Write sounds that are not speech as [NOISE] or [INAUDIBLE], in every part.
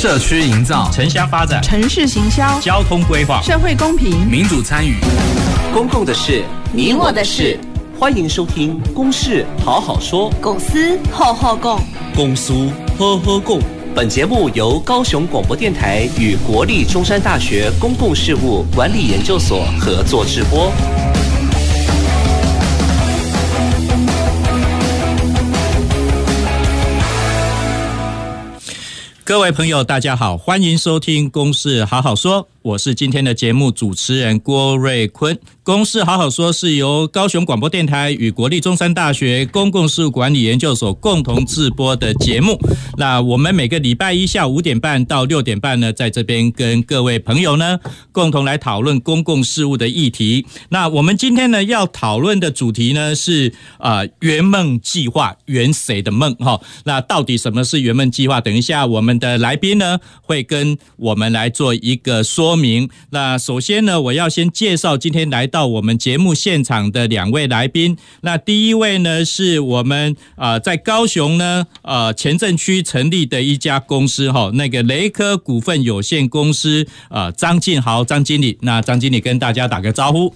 社区营造，城乡发展，城市行销，交通规划，社会公平，民主参与，公共的事，你我的事，欢迎收听《公事好好说》，公私好好共，公私呵呵共。本节目由高雄广播电台与国立中山大学公共事务管理研究所合作制播。各位朋友，大家好，欢迎收听《公事好好说》。我是今天的节目主持人郭瑞坤。公事好好说是由高雄广播电台与国立中山大学公共事务管理研究所共同制播的节目。那我们每个礼拜一下午五点半到六点半呢，在这边跟各位朋友呢共同来讨论公共事务的议题。那我们今天呢要讨论的主题呢是啊圆梦计划圆谁的梦哈？那到底什么是圆梦计划？等一下我们的来宾呢会跟我们来做一个说。说明那首先呢，我要先介绍今天来到我们节目现场的两位来宾。那第一位呢，是我们啊在高雄呢呃前镇区成立的一家公司哈，那个雷科股份有限公司啊张敬豪张经理。那张经理跟大家打个招呼。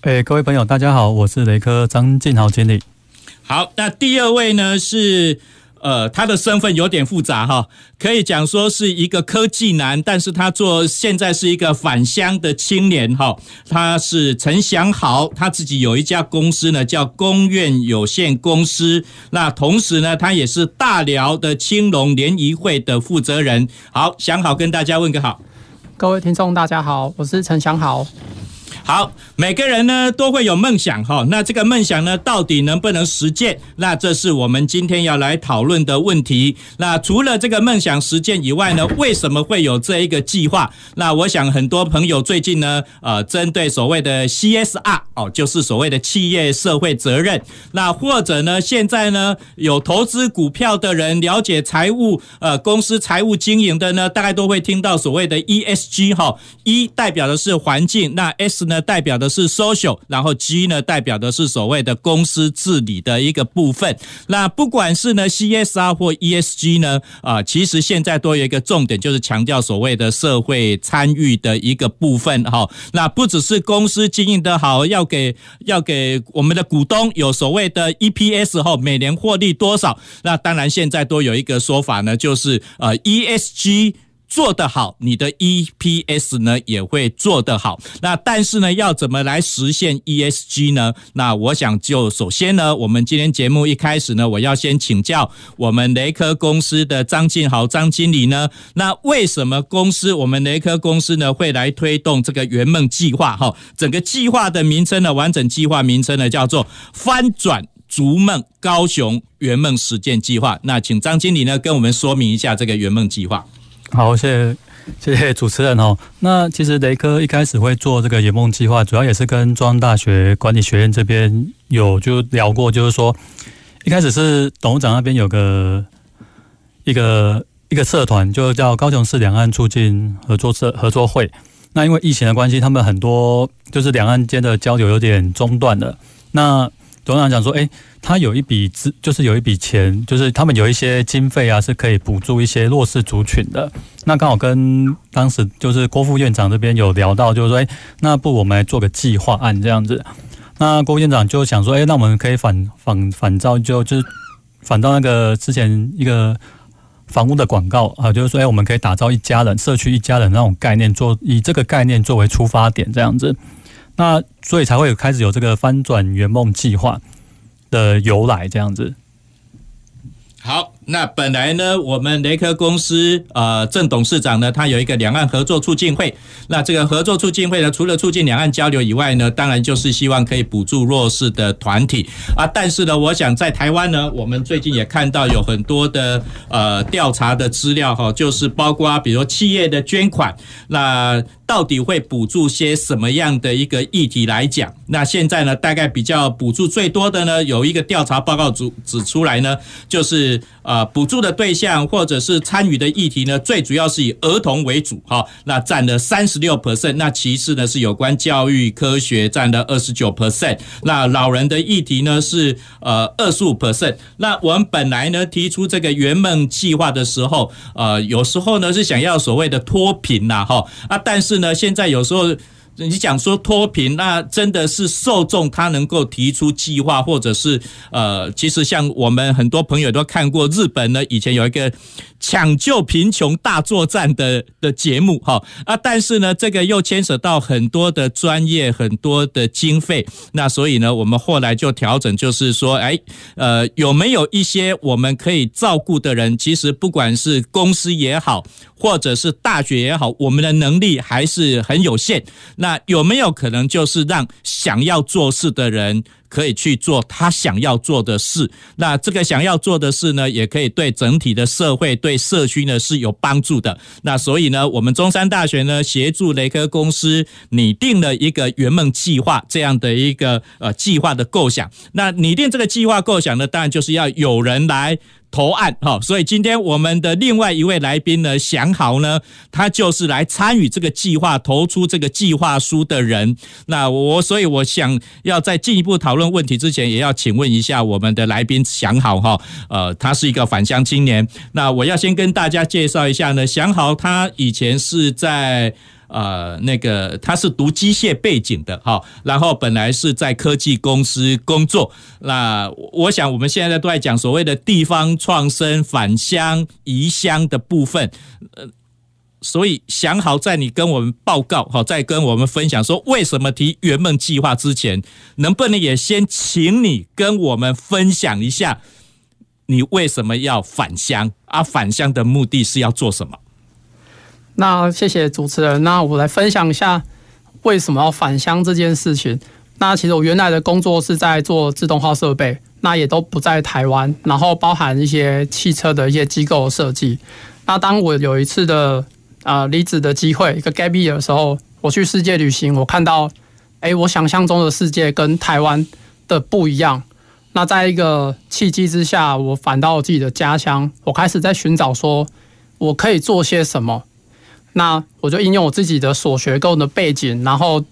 哎，各位朋友，大家好，我是雷科张敬豪经理。好，那第二位呢是。呃，他的身份有点复杂哈，可以讲说是一个科技男，但是他做现在是一个返乡的青年哈，他是陈祥豪，他自己有一家公司呢叫公院有限公司，那同时呢，他也是大寮的青龙联谊会的负责人。好，祥豪跟大家问个好，各位听众大家好，我是陈祥豪。好，每个人呢都会有梦想哈。那这个梦想呢，到底能不能实践？那这是我们今天要来讨论的问题。那除了这个梦想实践以外呢，为什么会有这一个计划？那我想很多朋友最近呢，呃，针对所谓的 CSR 哦，就是所谓的企业社会责任。那或者呢，现在呢有投资股票的人，了解财务呃公司财务经营的呢，大概都会听到所谓的 ESG 哈，E 代表的是环境，那 S。是呢，代表的是 social，然后 G 呢代表的是所谓的公司治理的一个部分。那不管是呢 CSR 或 ESG 呢，啊，其实现在都有一个重点，就是强调所谓的社会参与的一个部分哈。那不只是公司经营的好，要给要给我们的股东有所谓的 EPS 后，每年获利多少。那当然现在都有一个说法呢，就是呃 ESG。做得好，你的 EPS 呢也会做得好。那但是呢，要怎么来实现 ESG 呢？那我想就首先呢，我们今天节目一开始呢，我要先请教我们雷科公司的张进豪张经理呢。那为什么公司我们雷科公司呢会来推动这个圆梦计划？哈，整个计划的名称呢，完整计划名称呢叫做“翻转逐梦高雄圆梦实践计划”。那请张经理呢跟我们说明一下这个圆梦计划。好，谢谢谢谢主持人哦。那其实雷哥一开始会做这个圆梦计划，主要也是跟中央大学管理学院这边有就聊过，就是说一开始是董事长那边有个一个一个社团，就叫高雄市两岸促进合作社合作会。那因为疫情的关系，他们很多就是两岸间的交流有点中断了。那董事长讲说：“哎，他有一笔资，就是有一笔钱，就是他们有一些经费啊，是可以补助一些弱势族群的。那刚好跟当时就是郭副院长这边有聊到，就是说，哎，那不我们来做个计划案这样子。那郭院长就想说，哎，那我们可以反反反照，就就是反照那个之前一个房屋的广告啊，就是说，哎，我们可以打造一家人、社区一家人那种概念，做以这个概念作为出发点这样子。”那所以才会开始有这个翻转圆梦计划的由来这样子。好。那本来呢，我们雷科公司呃，郑董事长呢，他有一个两岸合作促进会。那这个合作促进会呢，除了促进两岸交流以外呢，当然就是希望可以补助弱势的团体啊。但是呢，我想在台湾呢，我们最近也看到有很多的呃调查的资料哈，就是包括比如企业的捐款，那到底会补助些什么样的一个议题来讲？那现在呢，大概比较补助最多的呢，有一个调查报告指指出来呢，就是呃。啊，补助的对象或者是参与的议题呢，最主要是以儿童为主，哈，那占了三十六 percent，那其次呢是有关教育科学，占了二十九 percent，那老人的议题呢是呃二十五 percent，那我们本来呢提出这个圆梦计划的时候，呃，有时候呢是想要所谓的脱贫呐，哈啊，但是呢现在有时候。你讲说脱贫，那真的是受众他能够提出计划，或者是呃，其实像我们很多朋友都看过日本呢，以前有一个抢救贫穷大作战的的节目，哈啊，但是呢，这个又牵扯到很多的专业，很多的经费，那所以呢，我们后来就调整，就是说，哎，呃，有没有一些我们可以照顾的人？其实不管是公司也好，或者是大学也好，我们的能力还是很有限。那有没有可能，就是让想要做事的人可以去做他想要做的事？那这个想要做的事呢，也可以对整体的社会、对社区呢是有帮助的。那所以呢，我们中山大学呢协助雷科公司拟定了一个圆梦计划这样的一个呃计划的构想。那拟定这个计划构想呢，当然就是要有人来。投案哈，所以今天我们的另外一位来宾呢，祥豪呢，他就是来参与这个计划、投出这个计划书的人。那我，所以我想要在进一步讨论问题之前，也要请问一下我们的来宾祥豪哈，呃，他是一个返乡青年。那我要先跟大家介绍一下呢，祥豪他以前是在。呃，那个他是读机械背景的，哈，然后本来是在科技公司工作。那我想我们现在都在讲所谓的地方创生、返乡、移乡的部分，呃，所以想好在你跟我们报告，好，在跟我们分享说为什么提圆梦计划之前，能不能也先请你跟我们分享一下，你为什么要返乡？啊，返乡的目的是要做什么？那谢谢主持人。那我来分享一下为什么要返乡这件事情。那其实我原来的工作是在做自动化设备，那也都不在台湾。然后包含一些汽车的一些机构设计。那当我有一次的呃离职的机会，一个 gap year 的时候，我去世界旅行，我看到哎，我想象中的世界跟台湾的不一样。那在一个契机之下，我返到自己的家乡，我开始在寻找说我可以做些什么。那我就应用我自己的所学够的背景，然后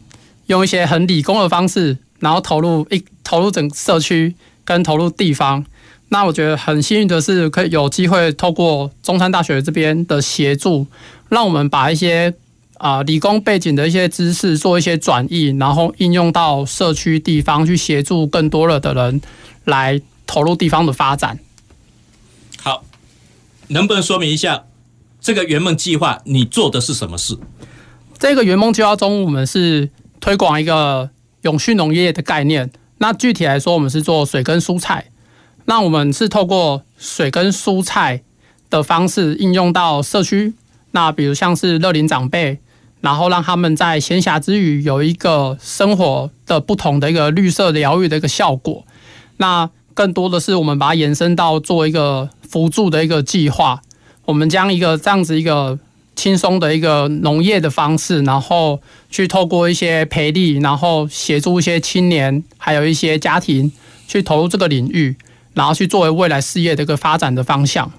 用一些很理工的方式，然后投入一投入整社区跟投入地方。那我觉得很幸运的是，可以有机会透过中山大学这边的协助，让我们把一些啊理工背景的一些知识做一些转移，然后应用到社区地方去协助更多了的人来投入地方的发展。好，能不能说明一下？这个圆梦计划，你做的是什么事？这个圆梦计划中，我们是推广一个永续农业的概念。那具体来说，我们是做水跟蔬菜。那我们是透过水跟蔬菜的方式应用到社区。那比如像是乐龄长辈，然后让他们在闲暇之余有一个生活的不同的一个绿色疗愈的一个效果。那更多的是我们把它延伸到做一个辅助的一个计划。我们将一个这样子一个轻松的一个农业的方式，然后去透过一些赔力，然后协助一些青年，还有一些家庭去投入这个领域，然后去作为未来事业的一个发展的方向。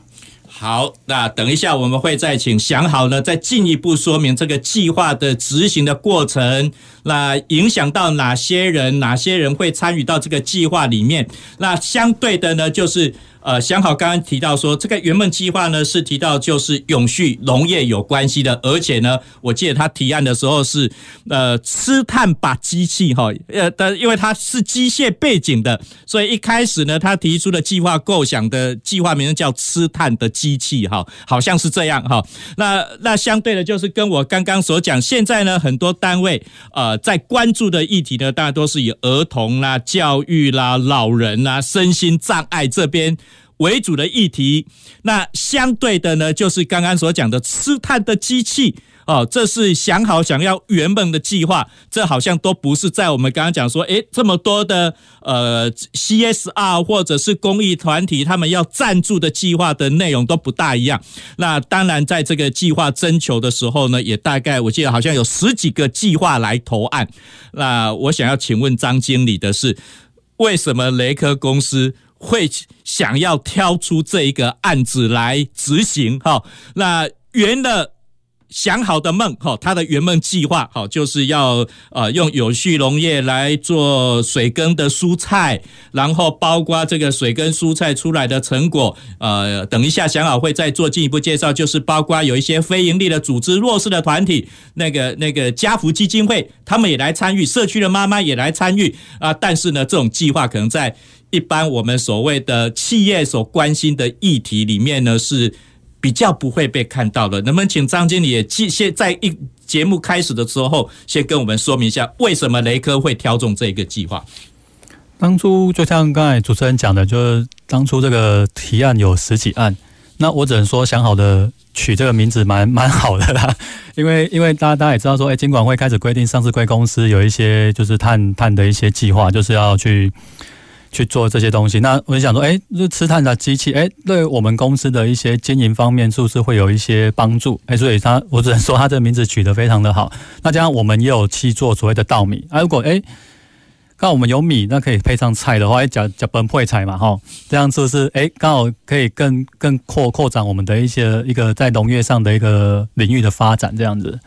好，那等一下我们会再请想好了再进一步说明这个计划的执行的过程，那影响到哪些人，哪些人会参与到这个计划里面？那相对的呢，就是。呃，想好刚刚提到说，这个原本计划呢是提到就是永续农业有关系的，而且呢，我记得他提案的时候是呃，吃碳把机器哈，呃，但因为它是机械背景的，所以一开始呢，他提出的计划构想的计划名称叫吃碳的机器哈，好像是这样哈。那那相对的，就是跟我刚刚所讲，现在呢很多单位呃在关注的议题呢，当然都是以儿童啦、教育啦、老人啦、身心障碍这边。为主的议题，那相对的呢，就是刚刚所讲的试探的机器哦，这是想好想要原本的计划，这好像都不是在我们刚刚讲说，诶，这么多的呃 CSR 或者是公益团体他们要赞助的计划的内容都不大一样。那当然，在这个计划征求的时候呢，也大概我记得好像有十几个计划来投案。那我想要请问张经理的是，为什么雷科公司？会想要挑出这一个案子来执行哈，那圆的想好的梦哈，他的圆梦计划好就是要呃用有序农业来做水耕的蔬菜，然后包括这个水耕蔬菜出来的成果，呃，等一下想好会再做进一步介绍，就是包括有一些非盈利的组织、弱势的团体，那个那个家福基金会他们也来参与，社区的妈妈也来参与啊，但是呢，这种计划可能在。一般我们所谓的企业所关心的议题里面呢，是比较不会被看到的。能不能请张经理也先在一节目开始的时候，先跟我们说明一下，为什么雷科会挑中这一个计划？当初就像刚才主持人讲的，就是当初这个提案有十几案，那我只能说想好的取这个名字蛮蛮好的啦。[LAUGHS] 因为因为大家大家也知道说，哎，监管会开始规定上市贵公司有一些就是探探的一些计划，就是要去。去做这些东西，那我就想说，哎，就吃探的机器，哎，对我们公司的一些经营方面是不是会有一些帮助？哎，所以他，我只能说，他个名字取得非常的好。那这样我们也有去做所谓的稻米啊，如果哎，刚好我们有米，那可以配上菜的话，哎，叫叫本配菜嘛，哈，这样是不是哎，刚好可以更更扩扩展我们的一些一个在农业上的一个领域的发展，这样子。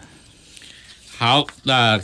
好，那。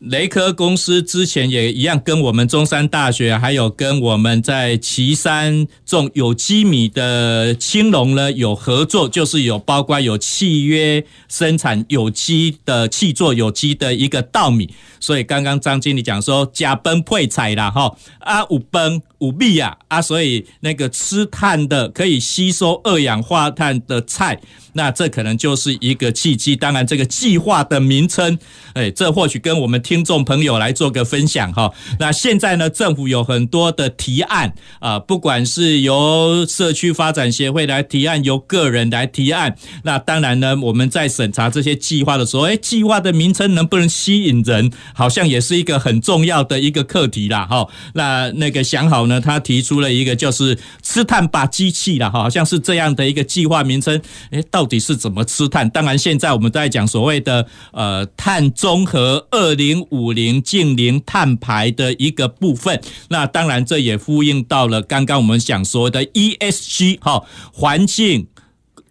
雷科公司之前也一样，跟我们中山大学，还有跟我们在岐山种有机米的青龙呢有合作，就是有包括有契约生产有机的、气作有机的一个稻米。所以刚刚张经理讲说假崩配彩了哈，啊五崩。舞弊呀，啊，所以那个吃碳的可以吸收二氧化碳的菜，那这可能就是一个契机。当然，这个计划的名称，哎，这或许跟我们听众朋友来做个分享哈。那现在呢，政府有很多的提案啊，不管是由社区发展协会来提案，由个人来提案。那当然呢，我们在审查这些计划的时候，哎，计划的名称能不能吸引人，好像也是一个很重要的一个课题啦。哈，那那个想好。那他提出了一个就是吃碳吧机器了哈，像是这样的一个计划名称，诶，到底是怎么吃碳？当然，现在我们在讲所谓的呃碳中和、二零五零净零碳排的一个部分。那当然，这也呼应到了刚刚我们想说的 ESG 哈，环境、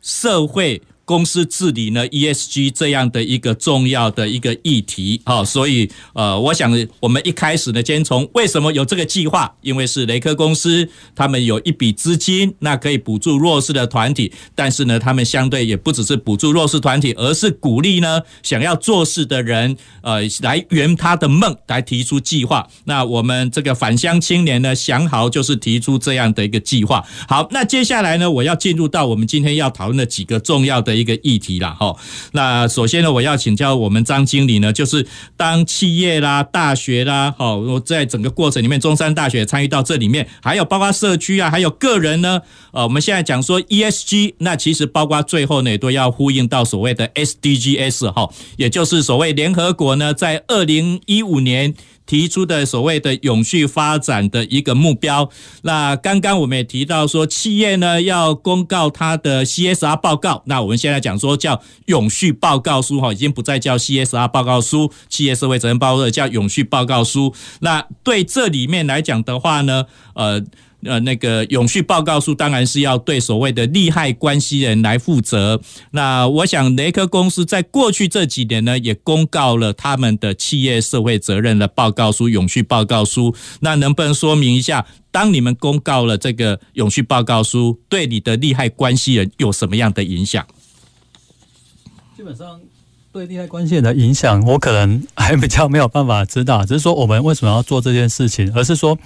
社会。公司治理呢，ESG 这样的一个重要的一个议题，好，所以呃，我想我们一开始呢，先从为什么有这个计划？因为是雷科公司，他们有一笔资金，那可以补助弱势的团体，但是呢，他们相对也不只是补助弱势团体，而是鼓励呢想要做事的人，呃，来圆他的梦，来提出计划。那我们这个返乡青年呢，想好就是提出这样的一个计划。好，那接下来呢，我要进入到我们今天要讨论的几个重要的。一个议题啦，哈。那首先呢，我要请教我们张经理呢，就是当企业啦、大学啦，好，我在整个过程里面，中山大学参与到这里面，还有包括社区啊，还有个人呢，呃，我们现在讲说 ESG，那其实包括最后呢，也都要呼应到所谓的 SDGs，哈，也就是所谓联合国呢，在二零一五年。提出的所谓的永续发展的一个目标，那刚刚我们也提到说，企业呢要公告它的 CSR 报告，那我们现在讲说叫永续报告书哈，已经不再叫 CSR 报告书，企业社会责任报告叫永续报告书。那对这里面来讲的话呢，呃。呃，那个永续报告书当然是要对所谓的利害关系人来负责。那我想雷克公司在过去这几年呢，也公告了他们的企业社会责任的报告书、永续报告书。那能不能说明一下，当你们公告了这个永续报告书，对你的利害关系人有什么样的影响？基本上对利害关系人的影响，我可能还比较没有办法知道。只是说我们为什么要做这件事情，而是说。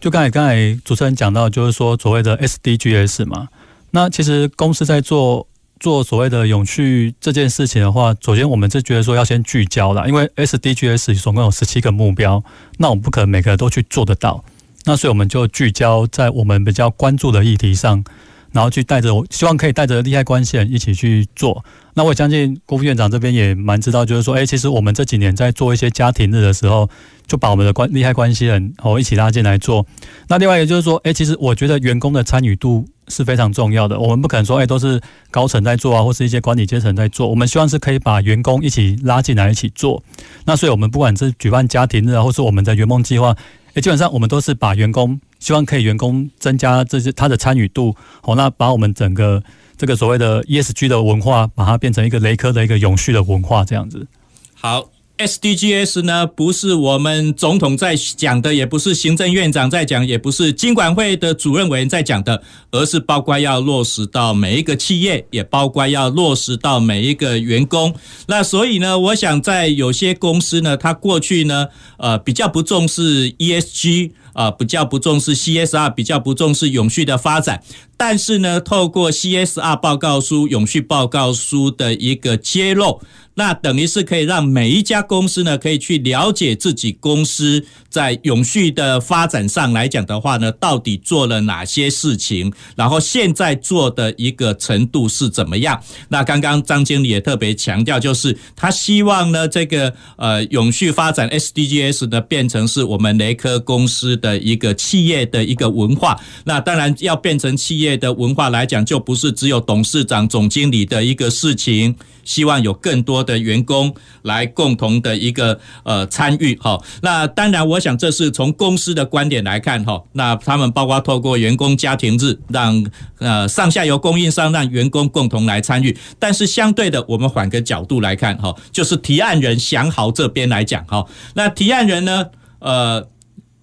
就刚才，刚才主持人讲到，就是说所谓的 SDGs 嘛。那其实公司在做做所谓的永续这件事情的话，首先我们是觉得说要先聚焦了，因为 SDGs 总共有十七个目标，那我们不可能每个都去做得到。那所以我们就聚焦在我们比较关注的议题上，然后去带着，希望可以带着利害关系人一起去做。那我相信郭副院长这边也蛮知道，就是说，哎，其实我们这几年在做一些家庭日的时候，就把我们的关利害关系人哦一起拉进来做。那另外也就是说，哎，其实我觉得员工的参与度是非常重要的。我们不可能说，哎，都是高层在做啊，或是一些管理阶层在做。我们希望是可以把员工一起拉进来一起做。那所以我们不管是举办家庭日，啊，或是我们的圆梦计划，哎，基本上我们都是把员工希望可以员工增加这些他的参与度，好，那把我们整个。这个所谓的 ESG 的文化，把它变成一个雷科的一个永续的文化这样子。好，SDGs 呢，不是我们总统在讲的，也不是行政院长在讲，也不是金管会的主任委员在讲的，而是包括要落实到每一个企业，也包括要落实到每一个员工。那所以呢，我想在有些公司呢，它过去呢，呃，比较不重视 ESG。啊，比较不重视 CSR，比较不重视永续的发展，但是呢，透过 CSR 报告书、永续报告书的一个揭露。那等于是可以让每一家公司呢，可以去了解自己公司在永续的发展上来讲的话呢，到底做了哪些事情，然后现在做的一个程度是怎么样？那刚刚张经理也特别强调，就是他希望呢，这个呃永续发展 S D G S 呢，变成是我们雷科公司的一个企业的一个文化。那当然要变成企业的文化来讲，就不是只有董事长、总经理的一个事情，希望有更多。的员工来共同的一个呃参与哈，那当然我想这是从公司的观点来看哈，那他们包括透过员工家庭日让呃上下游供应商让员工共同来参与，但是相对的我们换个角度来看哈，就是提案人祥豪这边来讲哈，那提案人呢呃。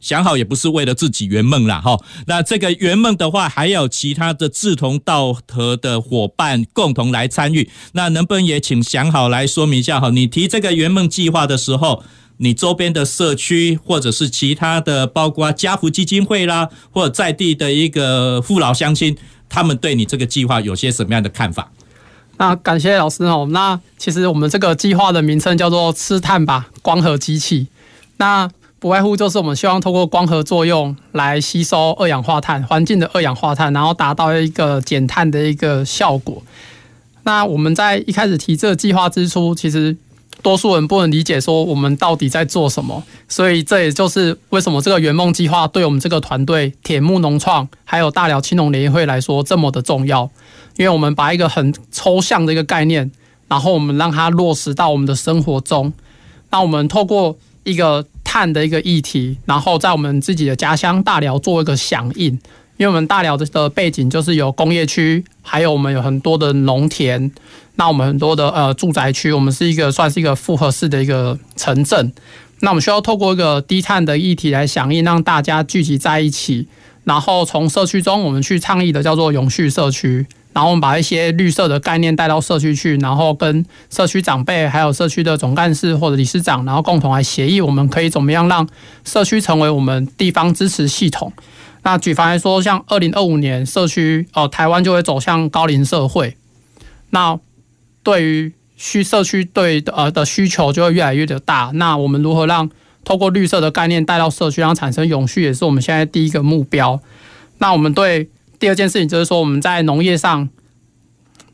想好也不是为了自己圆梦啦，哈。那这个圆梦的话，还有其他的志同道合的伙伴共同来参与。那能不能也请想好来说明一下哈？你提这个圆梦计划的时候，你周边的社区或者是其他的，包括家福基金会啦，或者在地的一个父老乡亲，他们对你这个计划有些什么样的看法？那感谢老师哦。那其实我们这个计划的名称叫做“吃碳吧光合机器”。那不外乎就是我们希望通过光合作用来吸收二氧化碳，环境的二氧化碳，然后达到一个减碳的一个效果。那我们在一开始提这个计划之初，其实多数人不能理解说我们到底在做什么。所以这也就是为什么这个圆梦计划对我们这个团队铁木农创还有大辽青农联谊会来说这么的重要，因为我们把一个很抽象的一个概念，然后我们让它落实到我们的生活中。那我们透过一个碳的一个议题，然后在我们自己的家乡大寮做一个响应，因为我们大寮的背景就是有工业区，还有我们有很多的农田，那我们很多的呃住宅区，我们是一个算是一个复合式的一个城镇，那我们需要透过一个低碳的议题来响应，让大家聚集在一起。然后从社区中，我们去倡议的叫做永续社区。然后我们把一些绿色的概念带到社区去，然后跟社区长辈、还有社区的总干事或者理事长，然后共同来协议，我们可以怎么样让社区成为我们地方支持系统？那举凡来说，像二零二五年社区哦，台湾就会走向高龄社会，那对于需社区对呃的需求就会越来越的大。那我们如何让？透过绿色的概念带到社区，让产生永续，也是我们现在第一个目标。那我们对第二件事情就是说，我们在农业上，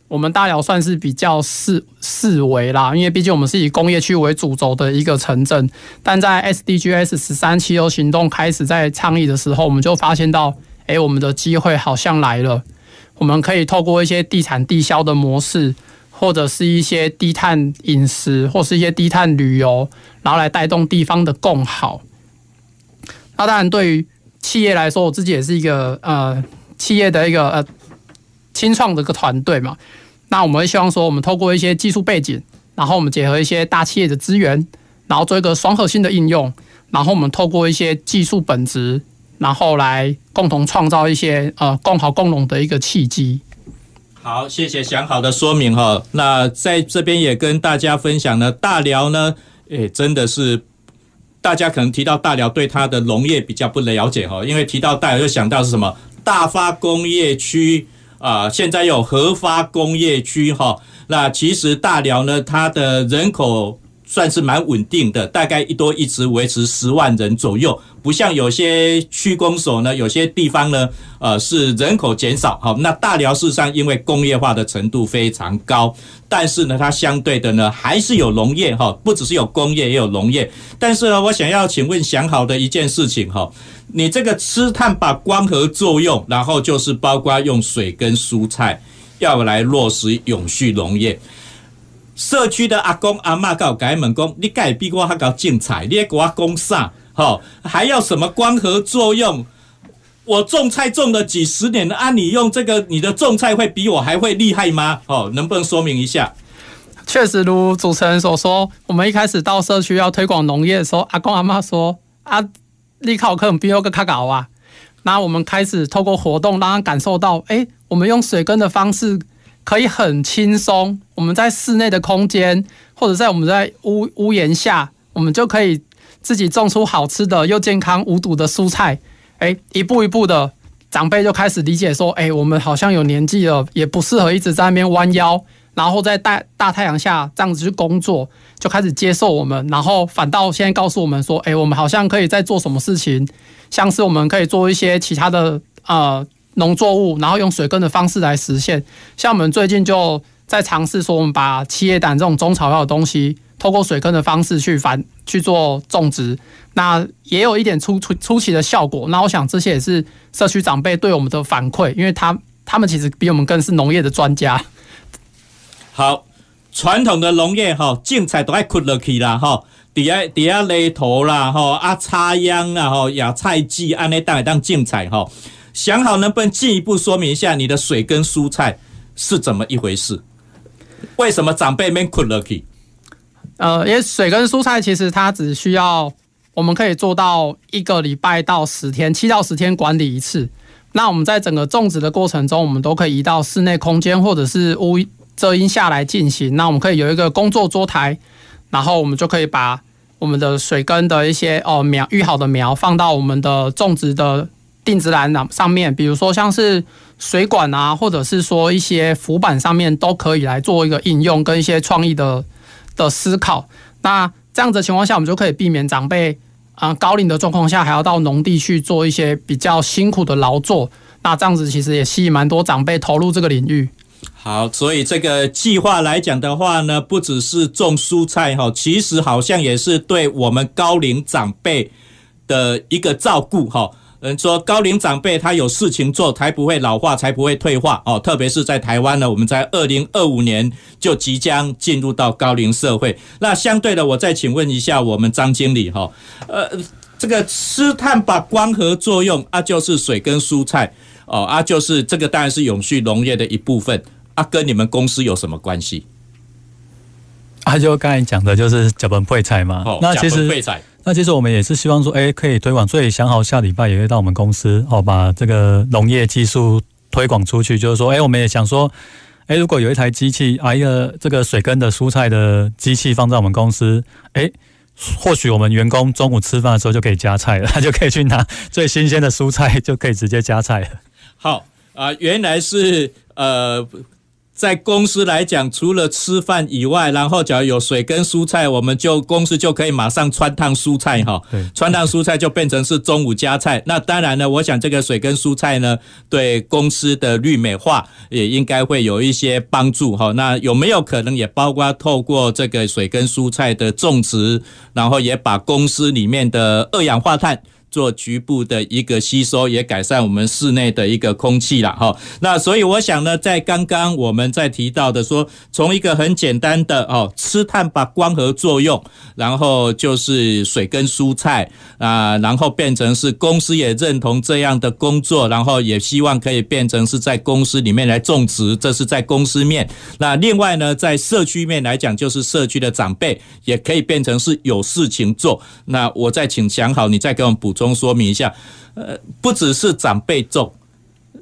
我们大寮算是比较四四维啦，因为毕竟我们是以工业区为主轴的一个城镇。但在 SDGs 十三汽油行动开始在倡议的时候，我们就发现到，哎，我们的机会好像来了，我们可以透过一些地产地销的模式。或者是一些低碳饮食，或是一些低碳旅游，然后来带动地方的共好。那当然，对于企业来说，我自己也是一个呃企业的一个呃清创的一个团队嘛。那我们希望说，我们透过一些技术背景，然后我们结合一些大企业的资源，然后做一个双核心的应用，然后我们透过一些技术本质，然后来共同创造一些呃共好共荣的一个契机。好，谢谢，想好的说明哈。那在这边也跟大家分享呢，大寮呢，诶，真的是大家可能提到大寮，对它的农业比较不了解哈，因为提到大寮就想到是什么大发工业区啊，现在有合发工业区哈。那其实大寮呢，它的人口。算是蛮稳定的，大概一多一直维持十万人左右，不像有些区公所呢，有些地方呢，呃，是人口减少。好，那大寮市上因为工业化的程度非常高，但是呢，它相对的呢，还是有农业哈，不只是有工业也有农业。但是呢，我想要请问想好的一件事情哈，你这个吃碳把光合作用，然后就是包括用水跟蔬菜，要来落实永续农业。社区的阿公阿妈告改门工，你改比我还搞精彩，你还给我讲啥？好，还要什么光合作用？我种菜种了几十年了，啊，你用这个，你的种菜会比我还会厉害吗？哦，能不能说明一下？确实如主持人所说，我们一开始到社区要推广农业的时候，阿公阿妈说：“啊，你考课比我个卡搞啊。”那我们开始透过活动让他感受到，哎，我们用水耕的方式。可以很轻松，我们在室内的空间，或者在我们在屋屋檐下，我们就可以自己种出好吃的又健康无毒的蔬菜。哎，一步一步的，长辈就开始理解说，哎，我们好像有年纪了，也不适合一直在那边弯腰，然后在大大太阳下这样子去工作，就开始接受我们，然后反倒现在告诉我们说，哎，我们好像可以在做什么事情，像是我们可以做一些其他的啊。农作物，然后用水耕的方式来实现。像我们最近就在尝试说，我们把七叶胆这种中草药的东西，透过水耕的方式去反去做种植，那也有一点出出出奇的效果。那我想这些也是社区长辈对我们的反馈，因为他他们其实比我们更是农业的专家。好，传统的农业哈，种菜都爱困落去啦哈，底下底下犁头啦哈，啊插秧啦哈，野菜季安尼当当种菜哈。想好能不能进一步说明一下你的水跟蔬菜是怎么一回事？为什么长辈们困了？呃，因为水跟蔬菜其实它只需要，我们可以做到一个礼拜到十天，七到十天管理一次。那我们在整个种植的过程中，我们都可以移到室内空间或者是屋遮阴下来进行。那我们可以有一个工作桌台，然后我们就可以把我们的水根的一些哦苗育好的苗放到我们的种植的。定植栏上上面，比如说像是水管啊，或者是说一些浮板上面，都可以来做一个应用跟一些创意的的思考。那这样子情况下，我们就可以避免长辈啊高龄的状况下，还要到农地去做一些比较辛苦的劳作。那这样子其实也吸引蛮多长辈投入这个领域。好，所以这个计划来讲的话呢，不只是种蔬菜哈，其实好像也是对我们高龄长辈的一个照顾哈。人说高龄长辈他有事情做，才不会老化，才不会退化哦。特别是在台湾呢，我们在二零二五年就即将进入到高龄社会。那相对的，我再请问一下我们张经理哈，呃，这个吃碳把光合作用啊，就是水跟蔬菜哦，啊，就是这个当然是永续农业的一部分啊，跟你们公司有什么关系？啊，就刚才讲的就是脚本配菜嘛，那其实。那其实我们也是希望说，哎，可以推广，所以想好下礼拜也会到我们公司哦，把这个农业技术推广出去。就是说，哎，我们也想说，哎，如果有一台机器，个这个水根的蔬菜的机器放在我们公司，哎，或许我们员工中午吃饭的时候就可以夹菜了，他 [LAUGHS] 就可以去拿最新鲜的蔬菜，就可以直接夹菜了。好啊，原来是呃。在公司来讲，除了吃饭以外，然后只要有水跟蔬菜，我们就公司就可以马上穿烫蔬菜哈。穿烫蔬菜就变成是中午加菜。那当然呢，我想这个水跟蔬菜呢，对公司的绿美化也应该会有一些帮助哈。那有没有可能也包括透过这个水跟蔬菜的种植，然后也把公司里面的二氧化碳？做局部的一个吸收，也改善我们室内的一个空气了哈。那所以我想呢，在刚刚我们在提到的说，从一个很简单的哦，吃碳把光合作用，然后就是水跟蔬菜啊，然后变成是公司也认同这样的工作，然后也希望可以变成是在公司里面来种植，这是在公司面。那另外呢，在社区面来讲，就是社区的长辈也可以变成是有事情做。那我再请想好，你再给我们补。中说明一下，呃，不只是长辈重，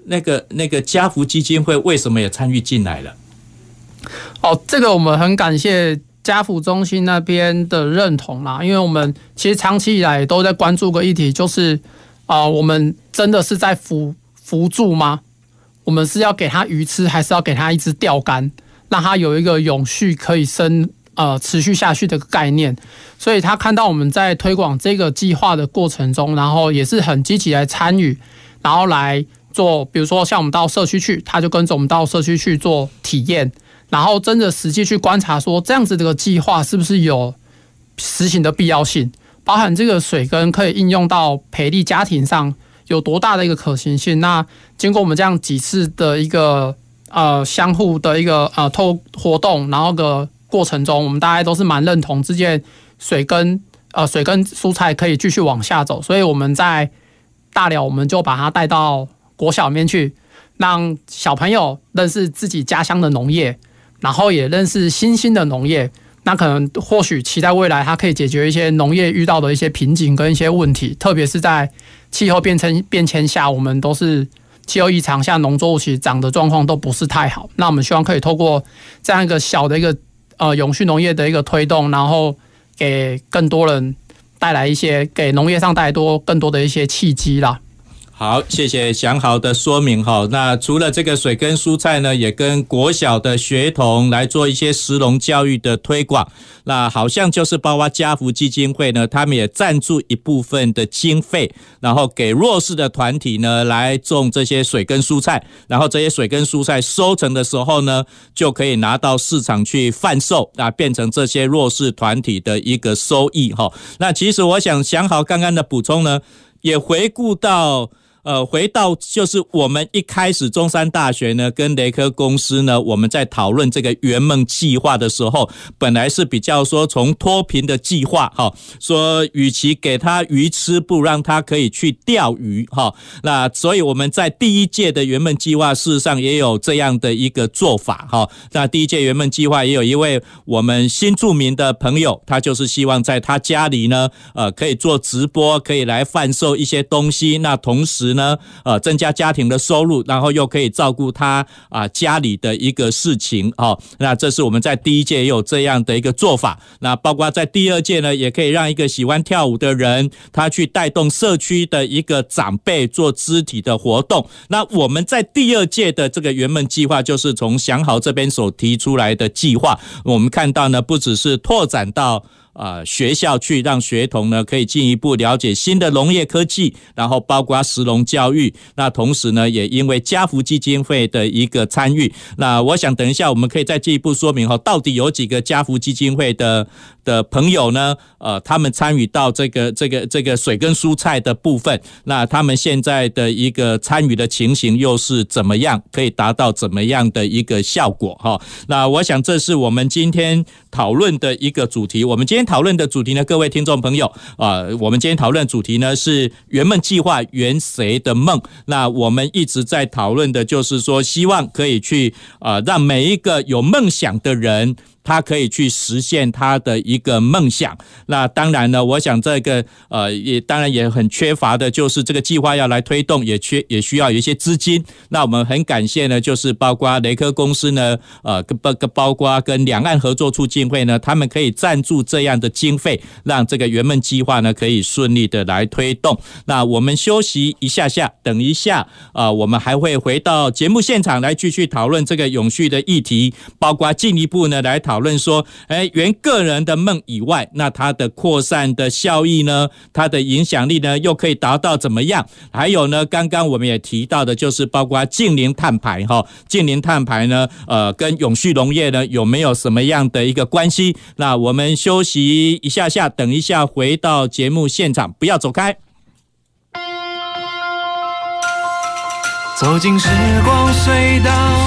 那个那个家福基金会为什么也参与进来了？哦，这个我们很感谢家福中心那边的认同啦，因为我们其实长期以来都在关注个议题，就是啊，我们真的是在扶扶助吗？我们是要给他鱼吃，还是要给他一支钓竿，让他有一个永续可以生？呃，持续下去的概念，所以他看到我们在推广这个计划的过程中，然后也是很积极来参与，然后来做，比如说像我们到社区去，他就跟着我们到社区去做体验，然后真的实际去观察，说这样子这个计划是不是有实行的必要性，包含这个水根可以应用到培力家庭上有多大的一个可行性？那经过我们这样几次的一个呃相互的一个呃透活动，然后的。过程中，我们大家都是蛮认同这件水跟呃水跟蔬菜可以继续往下走，所以我们在大了，我们就把它带到国小里面去，让小朋友认识自己家乡的农业，然后也认识新兴的农业。那可能或许期待未来，它可以解决一些农业遇到的一些瓶颈跟一些问题，特别是在气候变成变迁下，我们都是气候异常下，农作物其实长的状况都不是太好。那我们希望可以透过这样一个小的一个。呃，永续农业的一个推动，然后给更多人带来一些，给农业上带来多更多的一些契机啦。好，谢谢。想好的说明哈，那除了这个水跟蔬菜呢，也跟国小的学童来做一些石农教育的推广。那好像就是包括家福基金会呢，他们也赞助一部分的经费，然后给弱势的团体呢来种这些水跟蔬菜。然后这些水跟蔬菜收成的时候呢，就可以拿到市场去贩售啊，变成这些弱势团体的一个收益哈。那其实我想想好刚刚的补充呢，也回顾到。呃，回到就是我们一开始中山大学呢，跟雷科公司呢，我们在讨论这个圆梦计划的时候，本来是比较说从脱贫的计划哈，说与其给他鱼吃，不让他可以去钓鱼哈。那所以我们在第一届的圆梦计划，事实上也有这样的一个做法哈。那第一届圆梦计划也有一位我们新著名的朋友，他就是希望在他家里呢，呃，可以做直播，可以来贩售一些东西，那同时。呢，呃，增加家庭的收入，然后又可以照顾他啊家里的一个事情哦。那这是我们在第一届也有这样的一个做法。那包括在第二届呢，也可以让一个喜欢跳舞的人，他去带动社区的一个长辈做肢体的活动。那我们在第二届的这个圆梦计划，就是从祥豪这边所提出来的计划。我们看到呢，不只是拓展到。啊，学校去让学童呢可以进一步了解新的农业科技，然后包括石龙教育。那同时呢，也因为嘉福基金会的一个参与，那我想等一下我们可以再进一步说明哈，到底有几个嘉福基金会的的朋友呢？呃，他们参与到这个这个这个水跟蔬菜的部分，那他们现在的一个参与的情形又是怎么样？可以达到怎么样的一个效果哈？那我想这是我们今天。讨论的一个主题，我们今天讨论的主题呢，各位听众朋友，啊，我们今天讨论主题呢是圆梦计划圆谁的梦？那我们一直在讨论的就是说，希望可以去啊，让每一个有梦想的人。他可以去实现他的一个梦想。那当然呢，我想这个呃，也当然也很缺乏的，就是这个计划要来推动，也缺也需要有一些资金。那我们很感谢呢，就是包括雷科公司呢，呃，包包括跟两岸合作促进会呢，他们可以赞助这样的经费，让这个圆梦计划呢可以顺利的来推动。那我们休息一下下，等一下啊，我们还会回到节目现场来继续讨论这个永续的议题，包括进一步呢来讨。讨论说，哎，原个人的梦以外，那它的扩散的效益呢？它的影响力呢？又可以达到怎么样？还有呢？刚刚我们也提到的，就是包括近邻碳排哈，近邻碳排呢，呃，跟永续农业呢，有没有什么样的一个关系？那我们休息一下下，等一下回到节目现场，不要走开。走进时光隧道。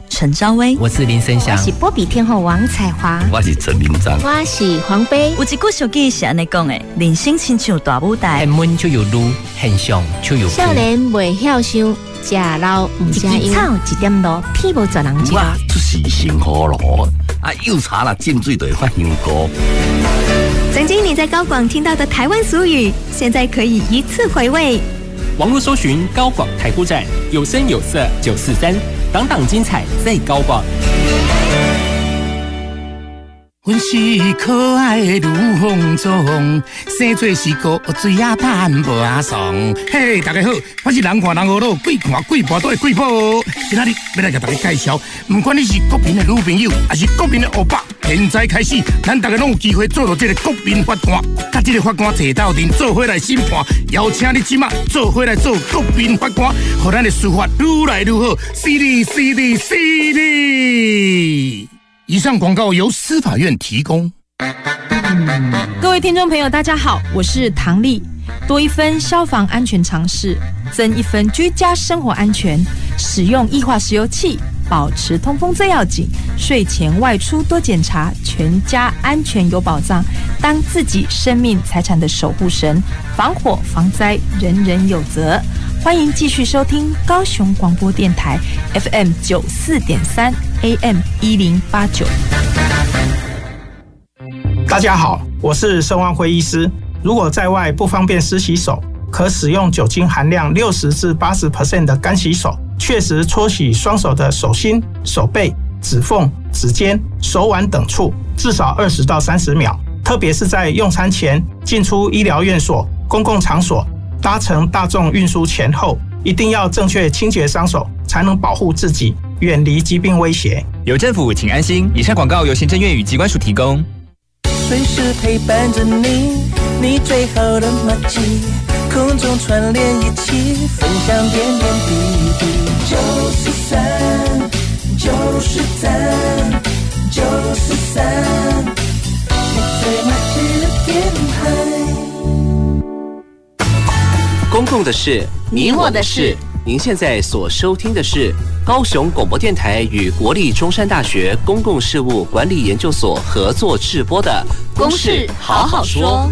陈昭威，我是林森祥，我是波比天后王彩华，我是陈明章，我是黄飞。有句古俗语是安尼讲的：人生亲像大舞台，进门就有路，很像就有。少年未晓修，嫁老不知忧。草几点多，屁股坐人家。我就是辛苦咯，啊，又查了禁嘴队发新歌。曾经你在高广听到的台湾俗语，现在可以一次回味。网络搜寻高广台古站，有声有色九四三。档档精彩再高光。阮是可爱的如风中，生做是国水啊淡薄啊爽。嘿，大家好，我是人看人恶多，鬼看鬼婆都的鬼婆。今仔日要来甲大家介绍，不管你是国民的女朋友，还是国民的欧巴，现在开始，咱大家拢有机会做落这个国民法官，甲这个法官坐斗阵，做伙来审判，邀请你即马做伙来做国民法官，让咱的司法愈来愈好，CD CD CD。以上广告由司法院提供。各位听众朋友，大家好，我是唐丽。多一分消防安全常识，增一分居家生活安全。使用液化石油气，保持通风最要紧。睡前外出多检查，全家安全有保障。当自己生命财产的守护神，防火防灾人人有责。欢迎继续收听高雄广播电台 FM 九四点三 AM 一零八九。大家好，我是盛万辉医师。如果在外不方便湿洗手，可使用酒精含量六十至八十 percent 的干洗手，确实搓洗双手的手心、手背、指缝、指尖、手腕等处，至少二十到三十秒。特别是在用餐前、进出医疗院所、公共场所。搭乘大众运输前后，一定要正确清洁双手，才能保护自己，远离疾病威胁。有政府，请安心。以下广告由行政院与机关署提供。随时陪伴着你，你最好的马契，空中串联一起，分享点点滴滴。九四三，九四三，九四三，你最马吉的电话。公共的事，你我的事。您现在所收听的是高雄广播电台与国立中山大学公共事务管理研究所合作制播的《公事好好说》。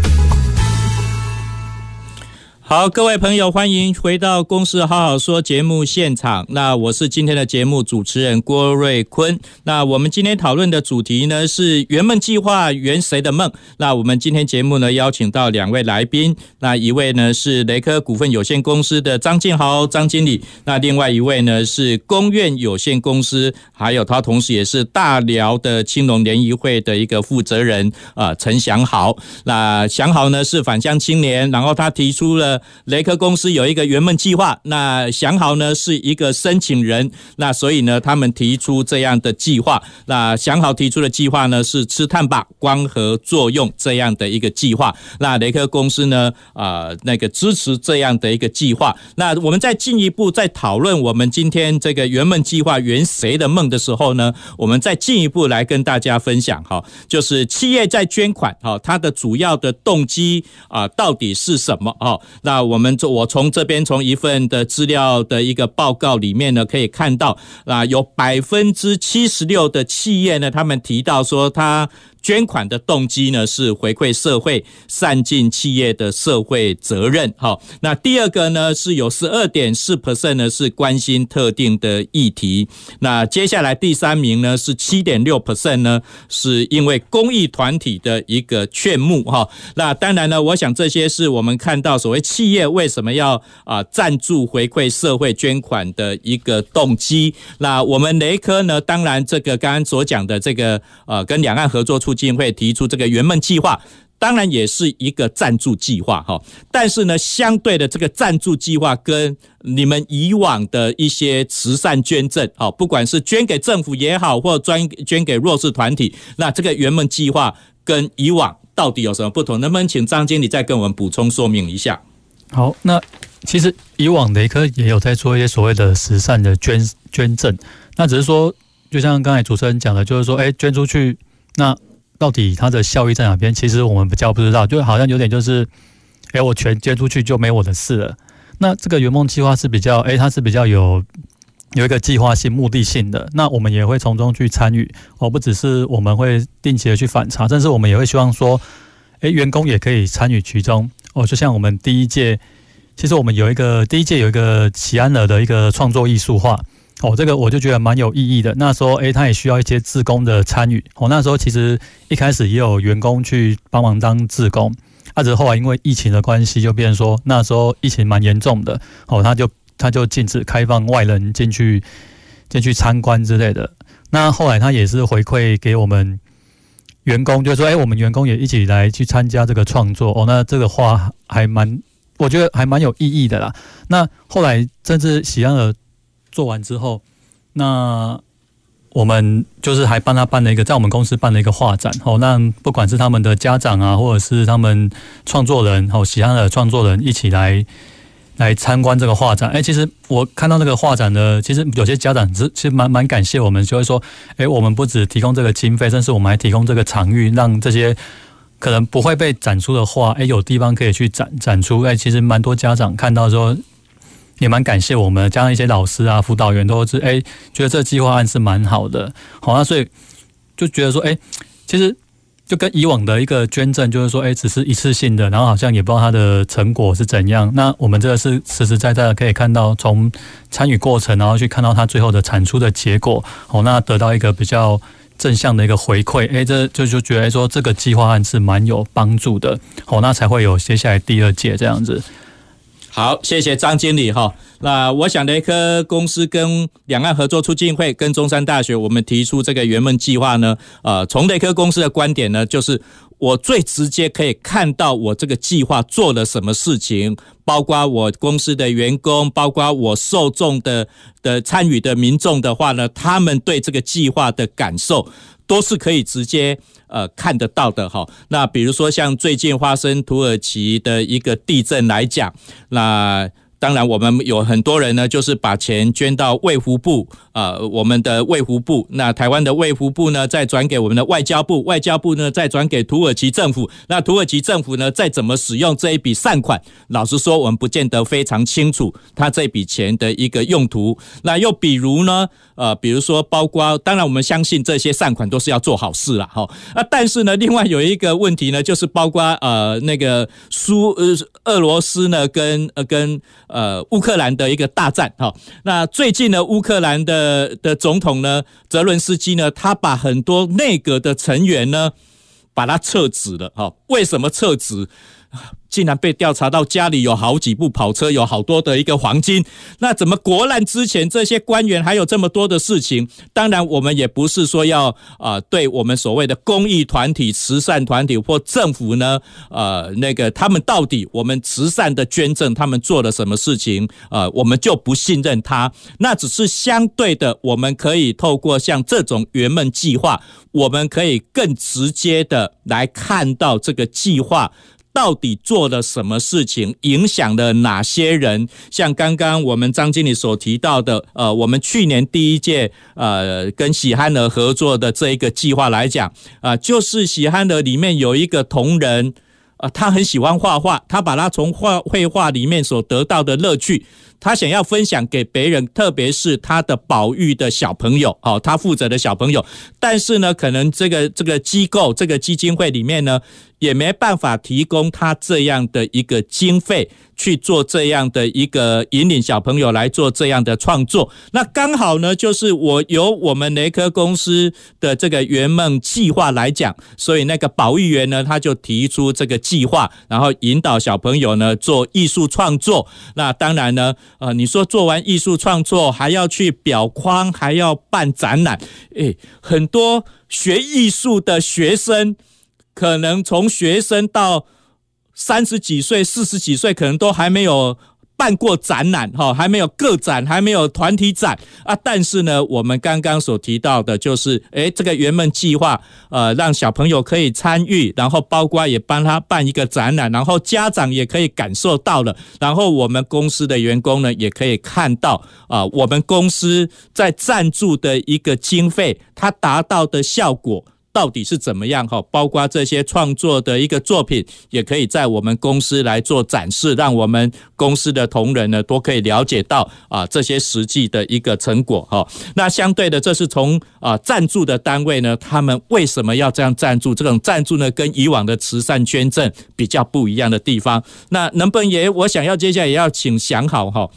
好，各位朋友，欢迎回到《公司好好说》节目现场。那我是今天的节目主持人郭瑞坤。那我们今天讨论的主题呢是“圆梦计划，圆谁的梦”。那我们今天节目呢邀请到两位来宾。那一位呢是雷科股份有限公司的张建豪张经理。那另外一位呢是公院有限公司，还有他同时也是大辽的青龙联谊会的一个负责人啊，陈祥豪。那祥豪呢是返乡青年，然后他提出了。雷克公司有一个圆梦计划，那祥好呢是一个申请人，那所以呢他们提出这样的计划，那祥好提出的计划呢是吃碳吧光合作用这样的一个计划，那雷克公司呢啊那个支持这样的一个计划，那我们再进一步在讨论我们今天这个圆梦计划圆谁的梦的时候呢，我们再进一步来跟大家分享哈，就是企业在捐款哈，它的主要的动机啊到底是什么哦？那那我们从我从这边从一份的资料的一个报告里面呢，可以看到啊，有百分之七十六的企业呢，他们提到说他。捐款的动机呢，是回馈社会、善尽企业的社会责任。好，那第二个呢，是有十二点四 percent 呢，是关心特定的议题。那接下来第三名呢，是七点六 percent 呢，是因为公益团体的一个劝募。哈，那当然呢，我想这些是我们看到所谓企业为什么要啊赞助回馈社会捐款的一个动机。那我们雷科呢，当然这个刚刚所讲的这个呃，跟两岸合作出。附近会提出这个圆梦计划，当然也是一个赞助计划哈。但是呢，相对的这个赞助计划跟你们以往的一些慈善捐赠，好，不管是捐给政府也好，或捐捐给弱势团体，那这个圆梦计划跟以往到底有什么不同？能不能请张经理再跟我们补充说明一下？好，那其实以往雷科也有在做一些所谓的慈善的捐捐赠，那只是说，就像刚才主持人讲的，就是说，哎，捐出去那。到底它的效益在哪边？其实我们比较不知道，就好像有点就是，哎，我全捐出去就没我的事了。那这个圆梦计划是比较，哎，它是比较有有一个计划性、目的性的。那我们也会从中去参与，哦，不只是我们会定期的去反查，但是我们也会希望说，哎，员工也可以参与其中。哦，就像我们第一届，其实我们有一个第一届有一个齐安尔的一个创作艺术画。哦，这个我就觉得蛮有意义的。那时候，哎，他也需要一些志工的参与。哦，那时候其实一开始也有员工去帮忙当志工，只是后来因为疫情的关系，就变说那时候疫情蛮严重的。哦，他就他就禁止开放外人进去进去参观之类的。那后来他也是回馈给我们员工，就说：“哎，我们员工也一起来去参加这个创作。”哦，那这个话还蛮我觉得还蛮有意义的啦。那后来甚至喜羊羊。做完之后，那我们就是还帮他办了一个，在我们公司办了一个画展。哦，那不管是他们的家长啊，或者是他们创作人，哦，其他的创作人一起来来参观这个画展。哎，其实我看到那个画展呢，其实有些家长是其实蛮蛮感谢我们，就会说，哎，我们不只提供这个经费，甚至我们还提供这个场域，让这些可能不会被展出的画，诶，有地方可以去展展出。诶，其实蛮多家长看到说。也蛮感谢我们，加上一些老师啊、辅导员都是哎，觉得这个计划案是蛮好的，好，那所以就觉得说，哎，其实就跟以往的一个捐赠，就是说，哎，只是一次性的，然后好像也不知道它的成果是怎样。那我们这个是实实在在的可以看到，从参与过程，然后去看到它最后的产出的结果，好，那得到一个比较正向的一个回馈，诶，这就就觉得说这个计划案是蛮有帮助的，好，那才会有接下来第二届这样子。好，谢谢张经理哈。那我想雷科公司跟两岸合作促进会跟中山大学，我们提出这个圆梦计划呢。呃，从雷科公司的观点呢，就是我最直接可以看到我这个计划做了什么事情，包括我公司的员工，包括我受众的的参与的民众的话呢，他们对这个计划的感受都是可以直接。呃，看得到的哈。那比如说，像最近发生土耳其的一个地震来讲，那。当然，我们有很多人呢，就是把钱捐到卫福部，呃，我们的卫福部，那台湾的卫福部呢，再转给我们的外交部，外交部呢，再转给土耳其政府，那土耳其政府呢，再怎么使用这一笔善款？老实说，我们不见得非常清楚他这笔钱的一个用途。那又比如呢，呃，比如说包括，当然我们相信这些善款都是要做好事了，哈。那但是呢，另外有一个问题呢，就是包括呃，那个苏呃俄罗斯呢，跟呃跟。呃，乌克兰的一个大战哈，那最近呢，乌克兰的的总统呢，泽伦斯基呢，他把很多内阁的成员呢，把他撤职了哈，为什么撤职？竟然被调查到家里有好几部跑车，有好多的一个黄金。那怎么国难之前这些官员还有这么多的事情？当然，我们也不是说要啊，对我们所谓的公益团体、慈善团体或政府呢，呃，那个他们到底我们慈善的捐赠他们做了什么事情？呃，我们就不信任他。那只是相对的，我们可以透过像这种圆梦计划，我们可以更直接的来看到这个计划。到底做了什么事情，影响了哪些人？像刚刚我们张经理所提到的，呃，我们去年第一届呃跟喜憨儿合作的这一个计划来讲，啊，就是喜憨儿里面有一个同仁，啊，他很喜欢画画，他把他从画绘画里面所得到的乐趣。他想要分享给别人，特别是他的保育的小朋友，哦，他负责的小朋友。但是呢，可能这个这个机构、这个基金会里面呢，也没办法提供他这样的一个经费去做这样的一个引领小朋友来做这样的创作。那刚好呢，就是我由我们雷科公司的这个圆梦计划来讲，所以那个保育员呢，他就提出这个计划，然后引导小朋友呢做艺术创作。那当然呢。啊，你说做完艺术创作还要去裱框，还要办展览，诶，很多学艺术的学生，可能从学生到三十几岁、四十几岁，可能都还没有。办过展览哈，还没有个展，还没有团体展啊。但是呢，我们刚刚所提到的，就是诶，这个圆梦计划，呃，让小朋友可以参与，然后包括也帮他办一个展览，然后家长也可以感受到了，然后我们公司的员工呢，也可以看到啊，我们公司在赞助的一个经费，它达到的效果。到底是怎么样哈？包括这些创作的一个作品，也可以在我们公司来做展示，让我们公司的同仁呢都可以了解到啊这些实际的一个成果哈。那相对的，这是从啊赞助的单位呢，他们为什么要这样赞助？这种赞助呢，跟以往的慈善捐赠比较不一样的地方。那能不能也我想要接下来也要请想好哈。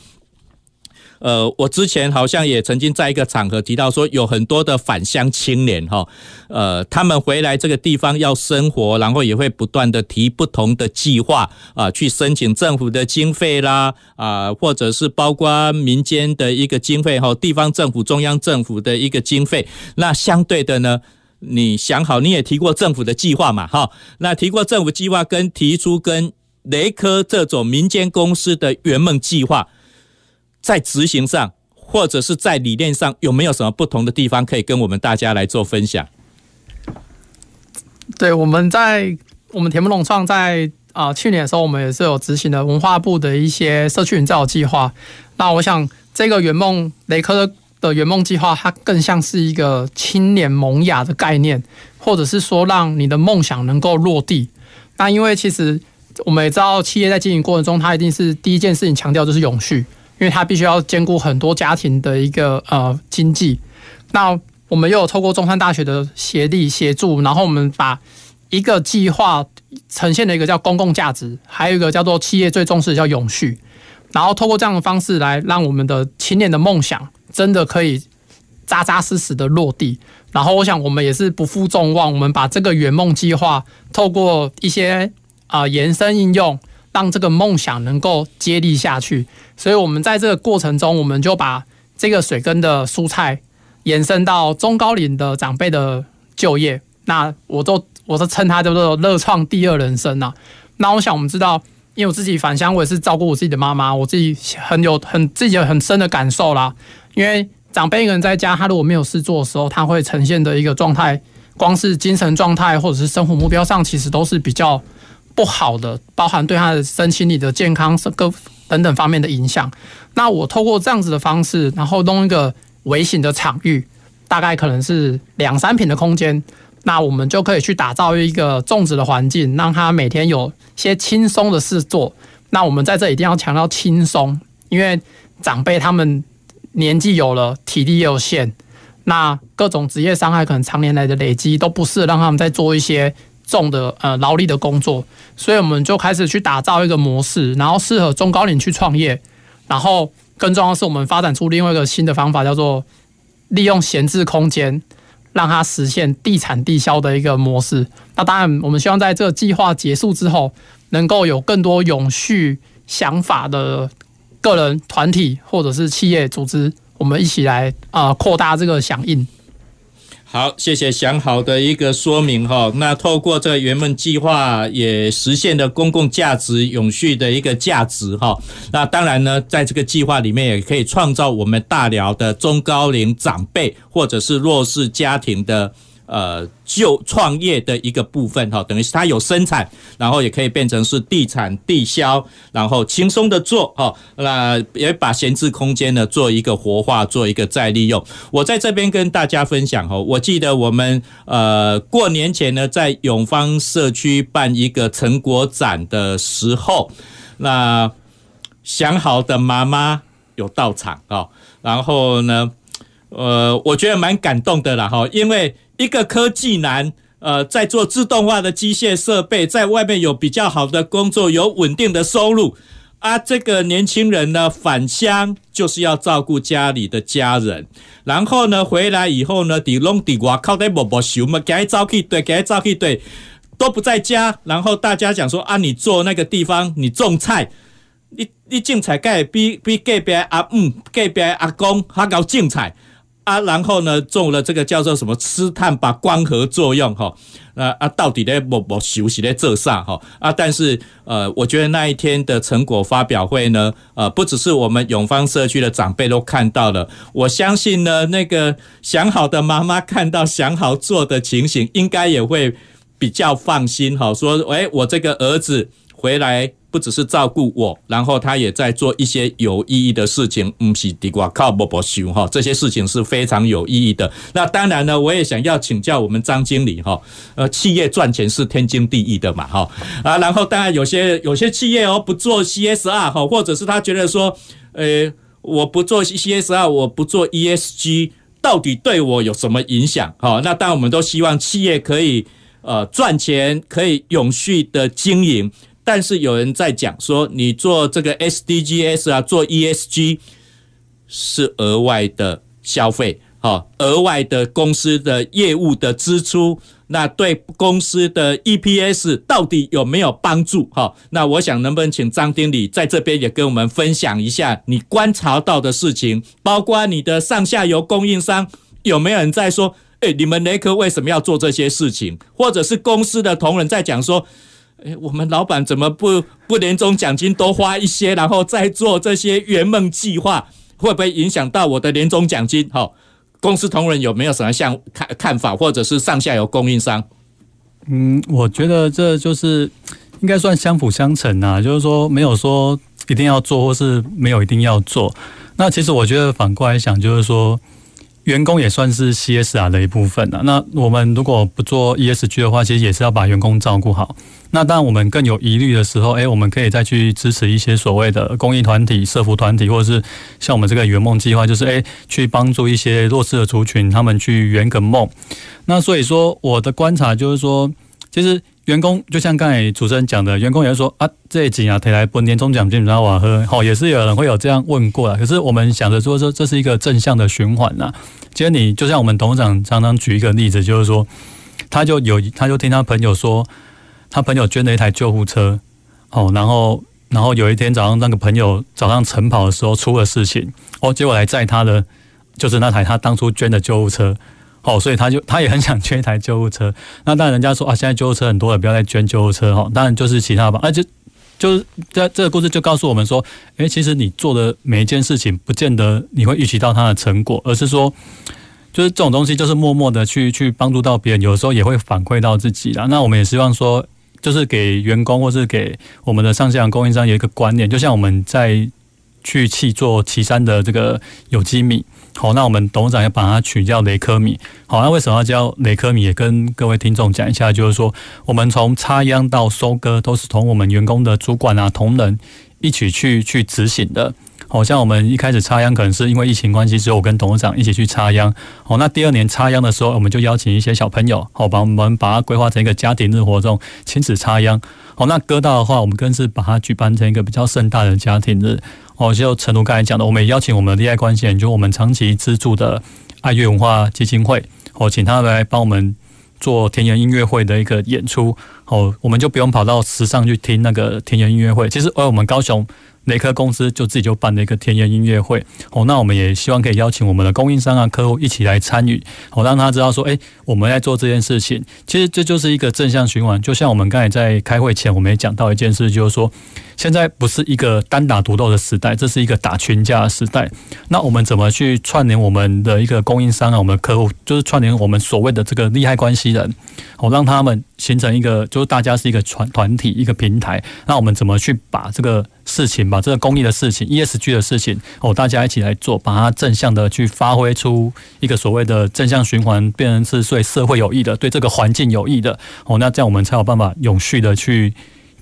呃，我之前好像也曾经在一个场合提到说，有很多的返乡青年哈，呃，他们回来这个地方要生活，然后也会不断的提不同的计划啊，去申请政府的经费啦，啊，或者是包括民间的一个经费哈，地方政府、中央政府的一个经费。那相对的呢，你想好，你也提过政府的计划嘛，哈，那提过政府计划跟提出跟雷科这种民间公司的圆梦计划。在执行上，或者是在理念上，有没有什么不同的地方可以跟我们大家来做分享？对，我们在我们田木农创在啊去年的时候，我们也是有执行了文化部的一些社区营造计划。那我想，这个圆梦雷科的圆梦计划，它更像是一个青年萌芽的概念，或者是说让你的梦想能够落地。那因为其实我们也知道，企业在经营过程中，它一定是第一件事情强调就是永续。因为他必须要兼顾很多家庭的一个呃经济，那我们又有透过中山大学的协力协助，然后我们把一个计划呈现了一个叫公共价值，还有一个叫做企业最重视的叫永续，然后透过这样的方式来让我们的青年的梦想真的可以扎扎实实的落地，然后我想我们也是不负众望，我们把这个圆梦计划透过一些啊延伸应用。让这个梦想能够接力下去，所以我们在这个过程中，我们就把这个水根的蔬菜延伸到中高龄的长辈的就业。那我都我是称它叫做“乐创第二人生”呐。那我想，我们知道，因为我自己返乡，我也是照顾我自己的妈妈，我自己很有很自己很深的感受啦。因为长辈一个人在家，他如果没有事做的时候，他会呈现的一个状态，光是精神状态或者是生活目标上，其实都是比较。不好的，包含对他的身心理的健康、各等等方面的影响。那我透过这样子的方式，然后弄一个微型的场域，大概可能是两三平的空间，那我们就可以去打造一个种植的环境，让他每天有些轻松的事做。那我们在这一定要强调轻松，因为长辈他们年纪有了，体力有限，那各种职业伤害可能常年来的累积，都不是让他们再做一些。重的呃劳力的工作，所以我们就开始去打造一个模式，然后适合中高龄去创业，然后更重要的是，我们发展出另外一个新的方法，叫做利用闲置空间，让它实现地产地销的一个模式。那当然，我们希望在这个计划结束之后，能够有更多永续想法的个人、团体或者是企业组织，我们一起来啊扩大这个响应。好，谢谢，想好的一个说明哈。那透过这个圆梦计划，也实现了公共价值、永续的一个价值哈。那当然呢，在这个计划里面，也可以创造我们大寮的中高龄长辈或者是弱势家庭的。呃，就创业的一个部分哈，等于是它有生产，然后也可以变成是地产地销，然后轻松的做哈，那也把闲置空间呢做一个活化，做一个再利用。我在这边跟大家分享哈，我记得我们呃过年前呢，在永芳社区办一个成果展的时候，那想好的妈妈有到场啊，然后呢，呃，我觉得蛮感动的啦哈，因为。一个科技男，呃，在做自动化的机械设备，在外面有比较好的工作，有稳定的收入啊。这个年轻人呢，返乡就是要照顾家里的家人，然后呢，回来以后呢，底弄底哇，靠在某某修，嘛，该照顾对，该照顾对，都不在家。然后大家讲说啊，你做那个地方，你种菜，你你种菜，该比比隔壁阿姆，隔壁阿公还搞种菜。啊，然后呢，做了这个叫做什么吃碳把光合作用哈，那啊到底咧不不休息在这上哈啊，但是呃，我觉得那一天的成果发表会呢，呃，不只是我们永芳社区的长辈都看到了，我相信呢，那个想好的妈妈看到想好做的情形，应该也会比较放心哈，说，哎，我这个儿子回来。不只是照顾我，然后他也在做一些有意义的事情，唔是地瓜靠伯伯修哈，这些事情是非常有意义的。那当然呢，我也想要请教我们张经理哈，呃，企业赚钱是天经地义的嘛哈啊，然后当然有些有些企业哦不做 CSR 哈，或者是他觉得说，呃，我不做 C C S R，我不做 E S G，到底对我有什么影响哈？那然我们都希望企业可以呃赚钱，可以永续的经营。但是有人在讲说，你做这个 SDGS 啊，做 ESG 是额外的消费，哦，额外的公司的业务的支出，那对公司的 EPS 到底有没有帮助？哈，那我想能不能请张经理在这边也跟我们分享一下你观察到的事情，包括你的上下游供应商有没有人在说，诶，你们雷克为什么要做这些事情，或者是公司的同仁在讲说。哎，我们老板怎么不 [LAUGHS] 不年终奖金多花一些，然后再做这些圆梦计划，会不会影响到我的年终奖金？好，公司同仁有没有什么像看看法，或者是上下游供应商？嗯，我觉得这就是应该算相辅相成啊，就是说没有说一定要做，或是没有一定要做。那其实我觉得反过来想，就是说。员工也算是 C S R 的一部分啊。那我们如果不做 E S G 的话，其实也是要把员工照顾好。那当然，我们更有疑虑的时候，哎，我们可以再去支持一些所谓的公益团体、社服团体，或者是像我们这个圆梦计划，就是哎，去帮助一些弱势的族群，他们去圆个梦。那所以说，我的观察就是说，其实。员工就像刚才主持人讲的，员工也说啊，这一集啊，提来本年终奖金，然后我喝，好，也是有人会有这样问过了。可是我们想着说说，这是一个正向的循环呐。其实你就像我们董事长常常举一个例子，就是说，他就有，他就听他朋友说，他朋友捐了一台救护车，哦，然后，然后有一天早上那个朋友早上晨跑的时候出了事情，哦，结果来载他的，就是那台他当初捐的救护车。哦，所以他就他也很想捐一台救护车。[LAUGHS] 那当然人家说啊，现在救护车很多了，不要再捐救护车哈。当然就是其他吧。那就就是这这个故事就告诉我们说，诶，其实你做的每一件事情，不见得你会预期到它的成果，而是说，就是这种东西，就是默默的去去帮助到别人，有时候也会反馈到自己了。那我们也希望说，就是给员工或是给我们的上下游供应商有一个观念，就像我们在去去做岐山的这个有机米。好，那我们董事长要把它取叫雷科米。好，那为什么要叫雷科米？也跟各位听众讲一下，就是说，我们从插秧到收割，都是同我们员工的主管啊、同仁一起去去执行的。好像我们一开始插秧，可能是因为疫情关系，只有跟董事长一起去插秧。好，那第二年插秧的时候，我们就邀请一些小朋友，好，把我们把它规划成一个家庭日活动，亲子插秧。好，那割稻的话，我们更是把它举办成一个比较盛大的家庭日。哦，就陈如刚才讲的，我们也邀请我们的利害关系人，就我们长期资助的爱乐文化基金会，哦，请他来帮我们做田园音乐会的一个演出。哦，我们就不用跑到时尚去听那个田园音乐会。其实，而我们高雄雷克公司就自己就办了一个田园音乐会。哦，那我们也希望可以邀请我们的供应商啊、客户一起来参与，哦，让他知道说，哎，我们在做这件事情，其实这就是一个正向循环。就像我们刚才在开会前，我们也讲到一件事，就是说。现在不是一个单打独斗的时代，这是一个打群架的时代。那我们怎么去串联我们的一个供应商啊，我们的客户就是串联我们所谓的这个利害关系人，哦，让他们形成一个，就是大家是一个团团体、一个平台。那我们怎么去把这个事情，把这个公益的事情、ESG 的事情，哦，大家一起来做，把它正向的去发挥出一个所谓的正向循环，变成是对社会有益的、对这个环境有益的。哦，那这样我们才有办法永续的去。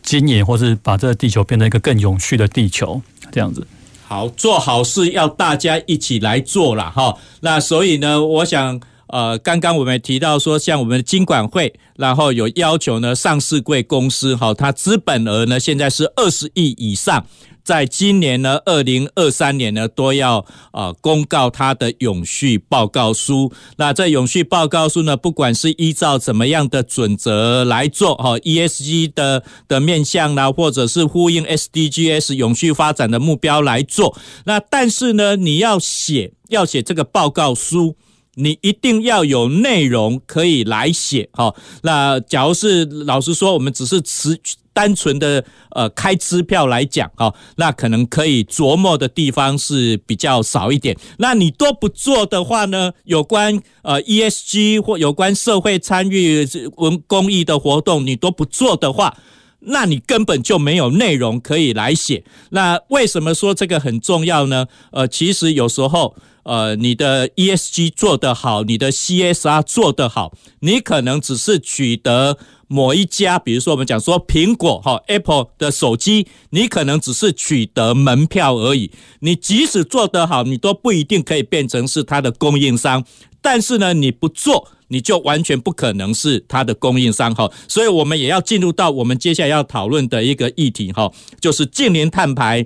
经营，或是把这个地球变成一个更永续的地球，这样子。好，做好事要大家一起来做啦。哈。那所以呢，我想。呃，刚刚我们提到说，像我们金管会，然后有要求呢，上市贵公司哈，它资本额呢现在是二十亿以上，在今年呢，二零二三年呢，都要呃公告它的永续报告书。那这永续报告书呢，不管是依照怎么样的准则来做哈，ESG 的的面向呢，或者是呼应 SDGs 永续发展的目标来做。那但是呢，你要写，要写这个报告书。你一定要有内容可以来写哈。那假如是老实说，我们只是持单纯的呃开支票来讲哈，那可能可以琢磨的地方是比较少一点。那你都不做的话呢？有关呃 ESG 或有关社会参与文公益的活动，你都不做的话，那你根本就没有内容可以来写。那为什么说这个很重要呢？呃，其实有时候。呃，你的 ESG 做得好，你的 CSR 做得好，你可能只是取得某一家，比如说我们讲说苹果哈 Apple 的手机，你可能只是取得门票而已。你即使做得好，你都不一定可以变成是它的供应商。但是呢，你不做，你就完全不可能是它的供应商哈。所以我们也要进入到我们接下来要讨论的一个议题哈，就是近零碳排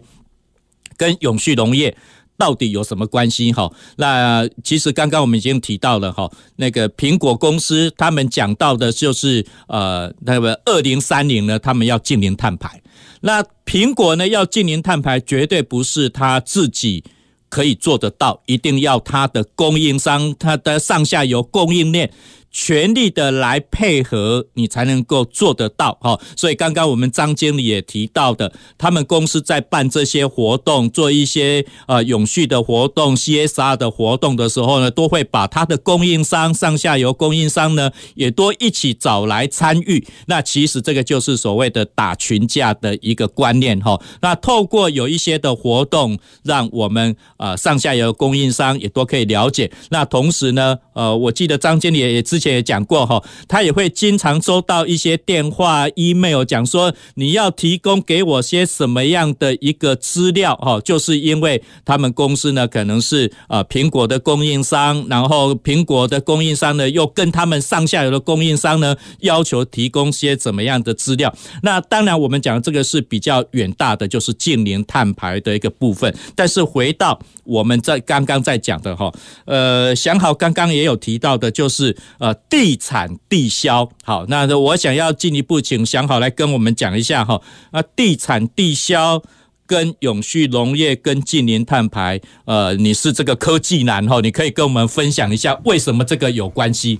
跟永续农业。到底有什么关系？哈，那其实刚刚我们已经提到了哈，那个苹果公司他们讲到的就是呃，那个二零三零呢，他们要进零碳排。那苹果呢要进零碳排，绝对不是他自己可以做得到，一定要他的供应商、他的上下游供应链。全力的来配合，你才能够做得到哈。所以刚刚我们张经理也提到的，他们公司在办这些活动，做一些呃永续的活动、CSR 的活动的时候呢，都会把他的供应商上下游供应商呢，也都一起找来参与。那其实这个就是所谓的打群架的一个观念哈。那透过有一些的活动，让我们啊上下游供应商也都可以了解。那同时呢，呃，我记得张经理也之前。也讲过哈，他也会经常收到一些电话、email，讲说你要提供给我些什么样的一个资料哈？就是因为他们公司呢，可能是啊苹果的供应商，然后苹果的供应商呢，又跟他们上下游的供应商呢，要求提供些怎么样的资料。那当然，我们讲这个是比较远大的，就是近零碳排的一个部分。但是回到我们在刚刚在讲的哈，呃，想好刚刚也有提到的，就是。呃，地产地销，好，那我想要进一步请想好来跟我们讲一下哈。那地产地销跟永续农业跟近年碳排，呃，你是这个科技男哈，你可以跟我们分享一下为什么这个有关系？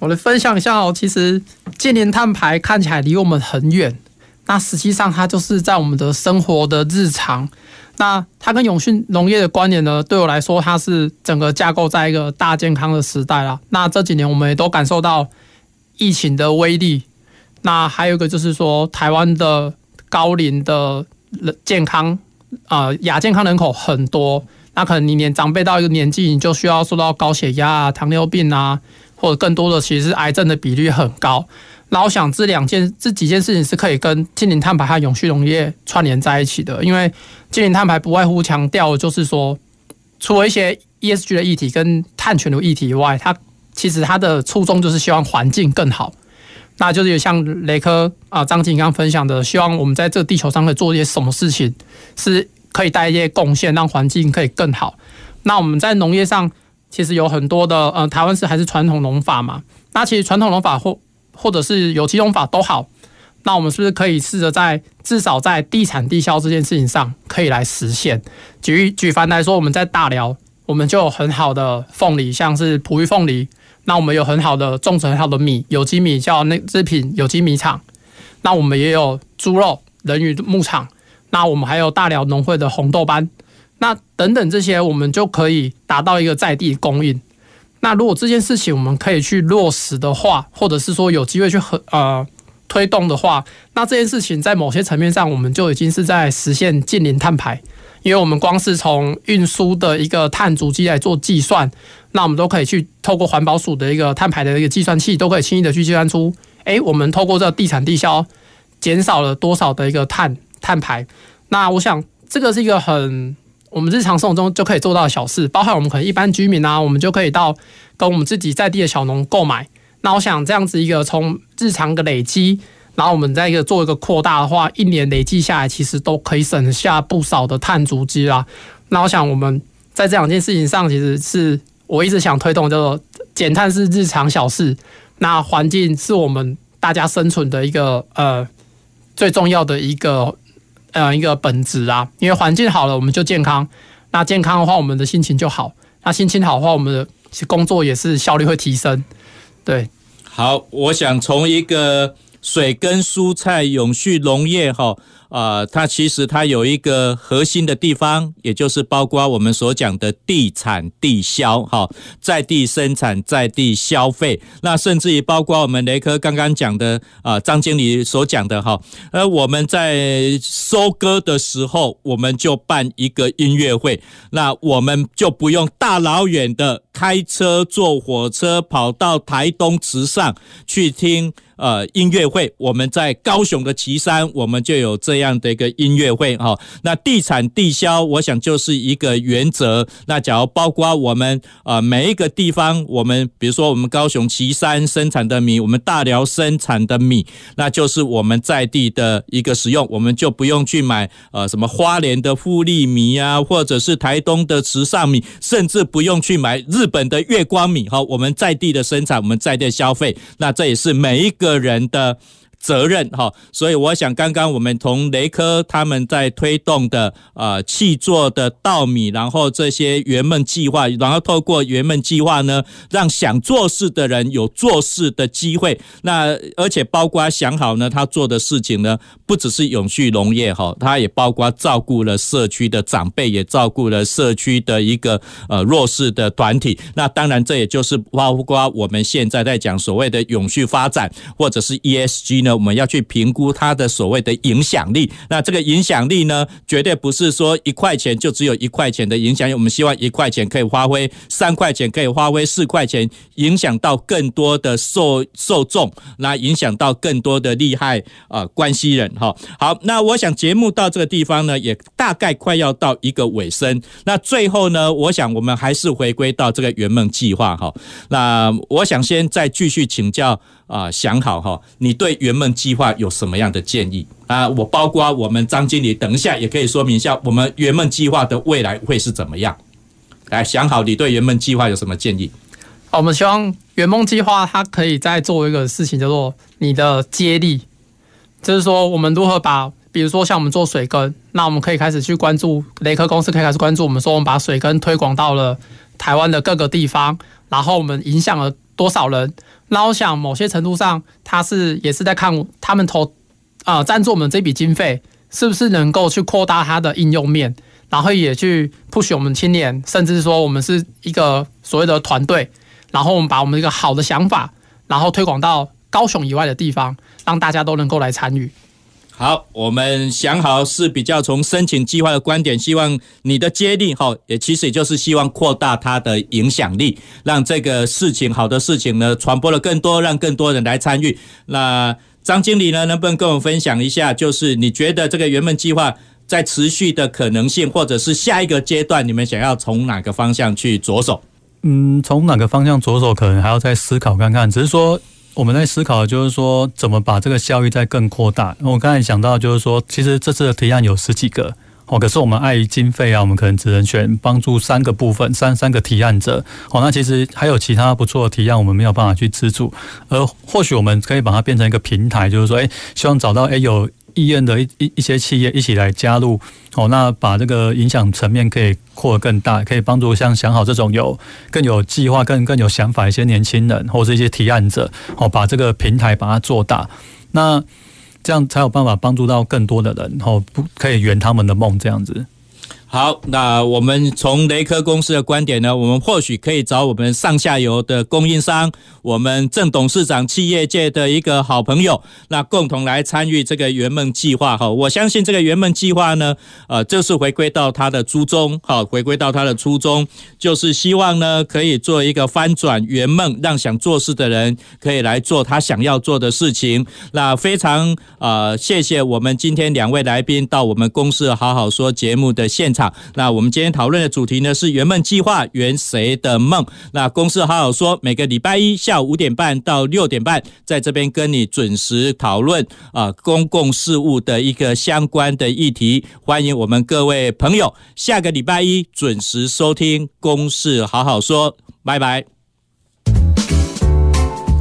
我来分享一下哦。其实近年碳排看起来离我们很远，那实际上它就是在我们的生活的日常。那它跟永续农业的关联呢？对我来说，它是整个架构在一个大健康的时代啦。那这几年我们也都感受到疫情的威力。那还有一个就是说，台湾的高龄的人健康啊，亚健康人口很多。那可能你年长辈到一个年纪，你就需要受到高血压、糖尿病啊，或者更多的其实是癌症的比率很高。那我想这两件这几件事情是可以跟轻盈碳排和永续农业串联在一起的，因为。精灵碳排不外乎强调，就是说，除了一些 ESG 的议题跟碳权的议题以外，它其实它的初衷就是希望环境更好。那就是有像雷科啊、张景刚分享的，希望我们在这地球上可以做一些什么事情，是可以带一些贡献，让环境可以更好。那我们在农业上，其实有很多的，呃，台湾是还是传统农法嘛，那其实传统农法或或者是有机农法都好。那我们是不是可以试着在至少在地产地销这件事情上可以来实现？举举凡来说，我们在大寮，我们就有很好的凤梨，像是璞玉凤梨；那我们有很好的种植很好的米，有机米叫那制品有机米厂；那我们也有猪肉，人鱼牧场；那我们还有大寮农会的红豆班；那等等这些，我们就可以达到一个在地供应。那如果这件事情我们可以去落实的话，或者是说有机会去和呃。推动的话，那这件事情在某些层面上，我们就已经是在实现近零碳排，因为我们光是从运输的一个碳足迹来做计算，那我们都可以去透过环保署的一个碳排的一个计算器，都可以轻易的去计算出，哎，我们透过这地产地销，减少了多少的一个碳碳排。那我想这个是一个很我们日常生活中就可以做到的小事，包含我们可能一般居民啊，我们就可以到跟我们自己在地的小农购买。那我想这样子一个从日常的累积，然后我们再一个做一个扩大的话，一年累积下来，其实都可以省下不少的碳足迹啦。那我想我们在这两件事情上，其实是我一直想推动叫做减碳是日常小事，那环境是我们大家生存的一个呃最重要的一个呃一个本质啊。因为环境好了，我们就健康；那健康的话，我们的心情就好；那心情好的话，我们的工作也是效率会提升。对，好，我想从一个水跟蔬菜永续农业哈。呃，它其实它有一个核心的地方，也就是包括我们所讲的地产地销，哈，在地生产，在地消费。那甚至于包括我们雷科刚刚讲的啊，张经理所讲的哈。而我们在收割的时候，我们就办一个音乐会，那我们就不用大老远的开车、坐火车跑到台东池上去听呃音乐会。我们在高雄的旗山，我们就有这。这样的一个音乐会哈，那地产地销，我想就是一个原则。那假如包括我们啊，每一个地方，我们比如说我们高雄旗山生产的米，我们大寮生产的米，那就是我们在地的一个使用，我们就不用去买呃什么花莲的富利米啊，或者是台东的池上米，甚至不用去买日本的月光米。好，我们在地的生产，我们在地消费，那这也是每一个人的。责任哈，所以我想，刚刚我们同雷科他们在推动的呃气做的稻米，然后这些圆梦计划，然后透过圆梦计划呢，让想做事的人有做事的机会。那而且包括想好呢，他做的事情呢，不只是永续农业哈，他也包括照顾了社区的长辈，也照顾了社区的一个呃弱势的团体。那当然，这也就是包括我们现在在讲所谓的永续发展，或者是 E S G 呢。我们要去评估它的所谓的影响力。那这个影响力呢，绝对不是说一块钱就只有一块钱的影响。我们希望一块钱可以发挥三块钱，可以发挥四块钱，影响到更多的受受众，来影响到更多的利害啊关系人哈。好，那我想节目到这个地方呢，也大概快要到一个尾声。那最后呢，我想我们还是回归到这个圆梦计划哈。那我想先再继续请教。啊，想好哈，你对圆梦计划有什么样的建议啊？我包括我们张经理，等一下也可以说明一下我们圆梦计划的未来会是怎么样。来，想好你对圆梦计划有什么建议？我们希望圆梦计划它可以再做一个事情，叫做你的接力，就是说我们如何把，比如说像我们做水根，那我们可以开始去关注雷克公司，可以开始关注我们说我们把水根推广到了台湾的各个地方，然后我们影响了。多少人？那我想，某些程度上，他是也是在看他们投啊赞助我们这笔经费，是不是能够去扩大它的应用面，然后也去 push 我们青年，甚至说我们是一个所谓的团队，然后我们把我们一个好的想法，然后推广到高雄以外的地方，让大家都能够来参与。好，我们想好是比较从申请计划的观点，希望你的接力哈，也其实也就是希望扩大它的影响力，让这个事情好的事情呢传播了更多，让更多人来参与。那张经理呢，能不能跟我们分享一下，就是你觉得这个原本计划在持续的可能性，或者是下一个阶段，你们想要从哪个方向去着手？嗯，从哪个方向着手，可能还要再思考看看，只是说。我们在思考，就是说怎么把这个效益再更扩大。我刚才想到，就是说，其实这次的提案有十几个，哦，可是我们碍于经费啊，我们可能只能选帮助三个部分，三三个提案者。哦，那其实还有其他不错的提案，我们没有办法去资助。而或许我们可以把它变成一个平台，就是说，哎，希望找到，哎，有。意愿的一一一些企业一起来加入哦，那把这个影响层面可以扩更大，可以帮助像想好这种有更有计划、更更有想法一些年轻人或是一些提案者哦，把这个平台把它做大，那这样才有办法帮助到更多的人哦，可以圆他们的梦这样子。好，那我们从雷科公司的观点呢，我们或许可以找我们上下游的供应商，我们郑董事长、企业界的一个好朋友，那共同来参与这个圆梦计划。哈，我相信这个圆梦计划呢，呃，这是回归到它的初衷，哈，回归到它的初衷，就是希望呢，可以做一个翻转圆梦，让想做事的人可以来做他想要做的事情。那非常呃，谢谢我们今天两位来宾到我们公司好好说节目的现场。那我们今天讨论的主题呢是圆梦计划圆谁的梦？那公司好好说，每个礼拜一下午五点半到六点半，在这边跟你准时讨论啊公共事务的一个相关的议题，欢迎我们各位朋友下个礼拜一准时收听《公司好好说》，拜拜。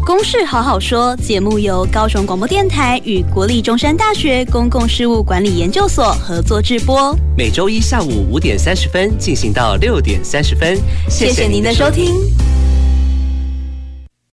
公事好好说，节目由高雄广播电台与国立中山大学公共事务管理研究所合作制播，每周一下午五点三十分进行到六点三十分。谢谢您的收听。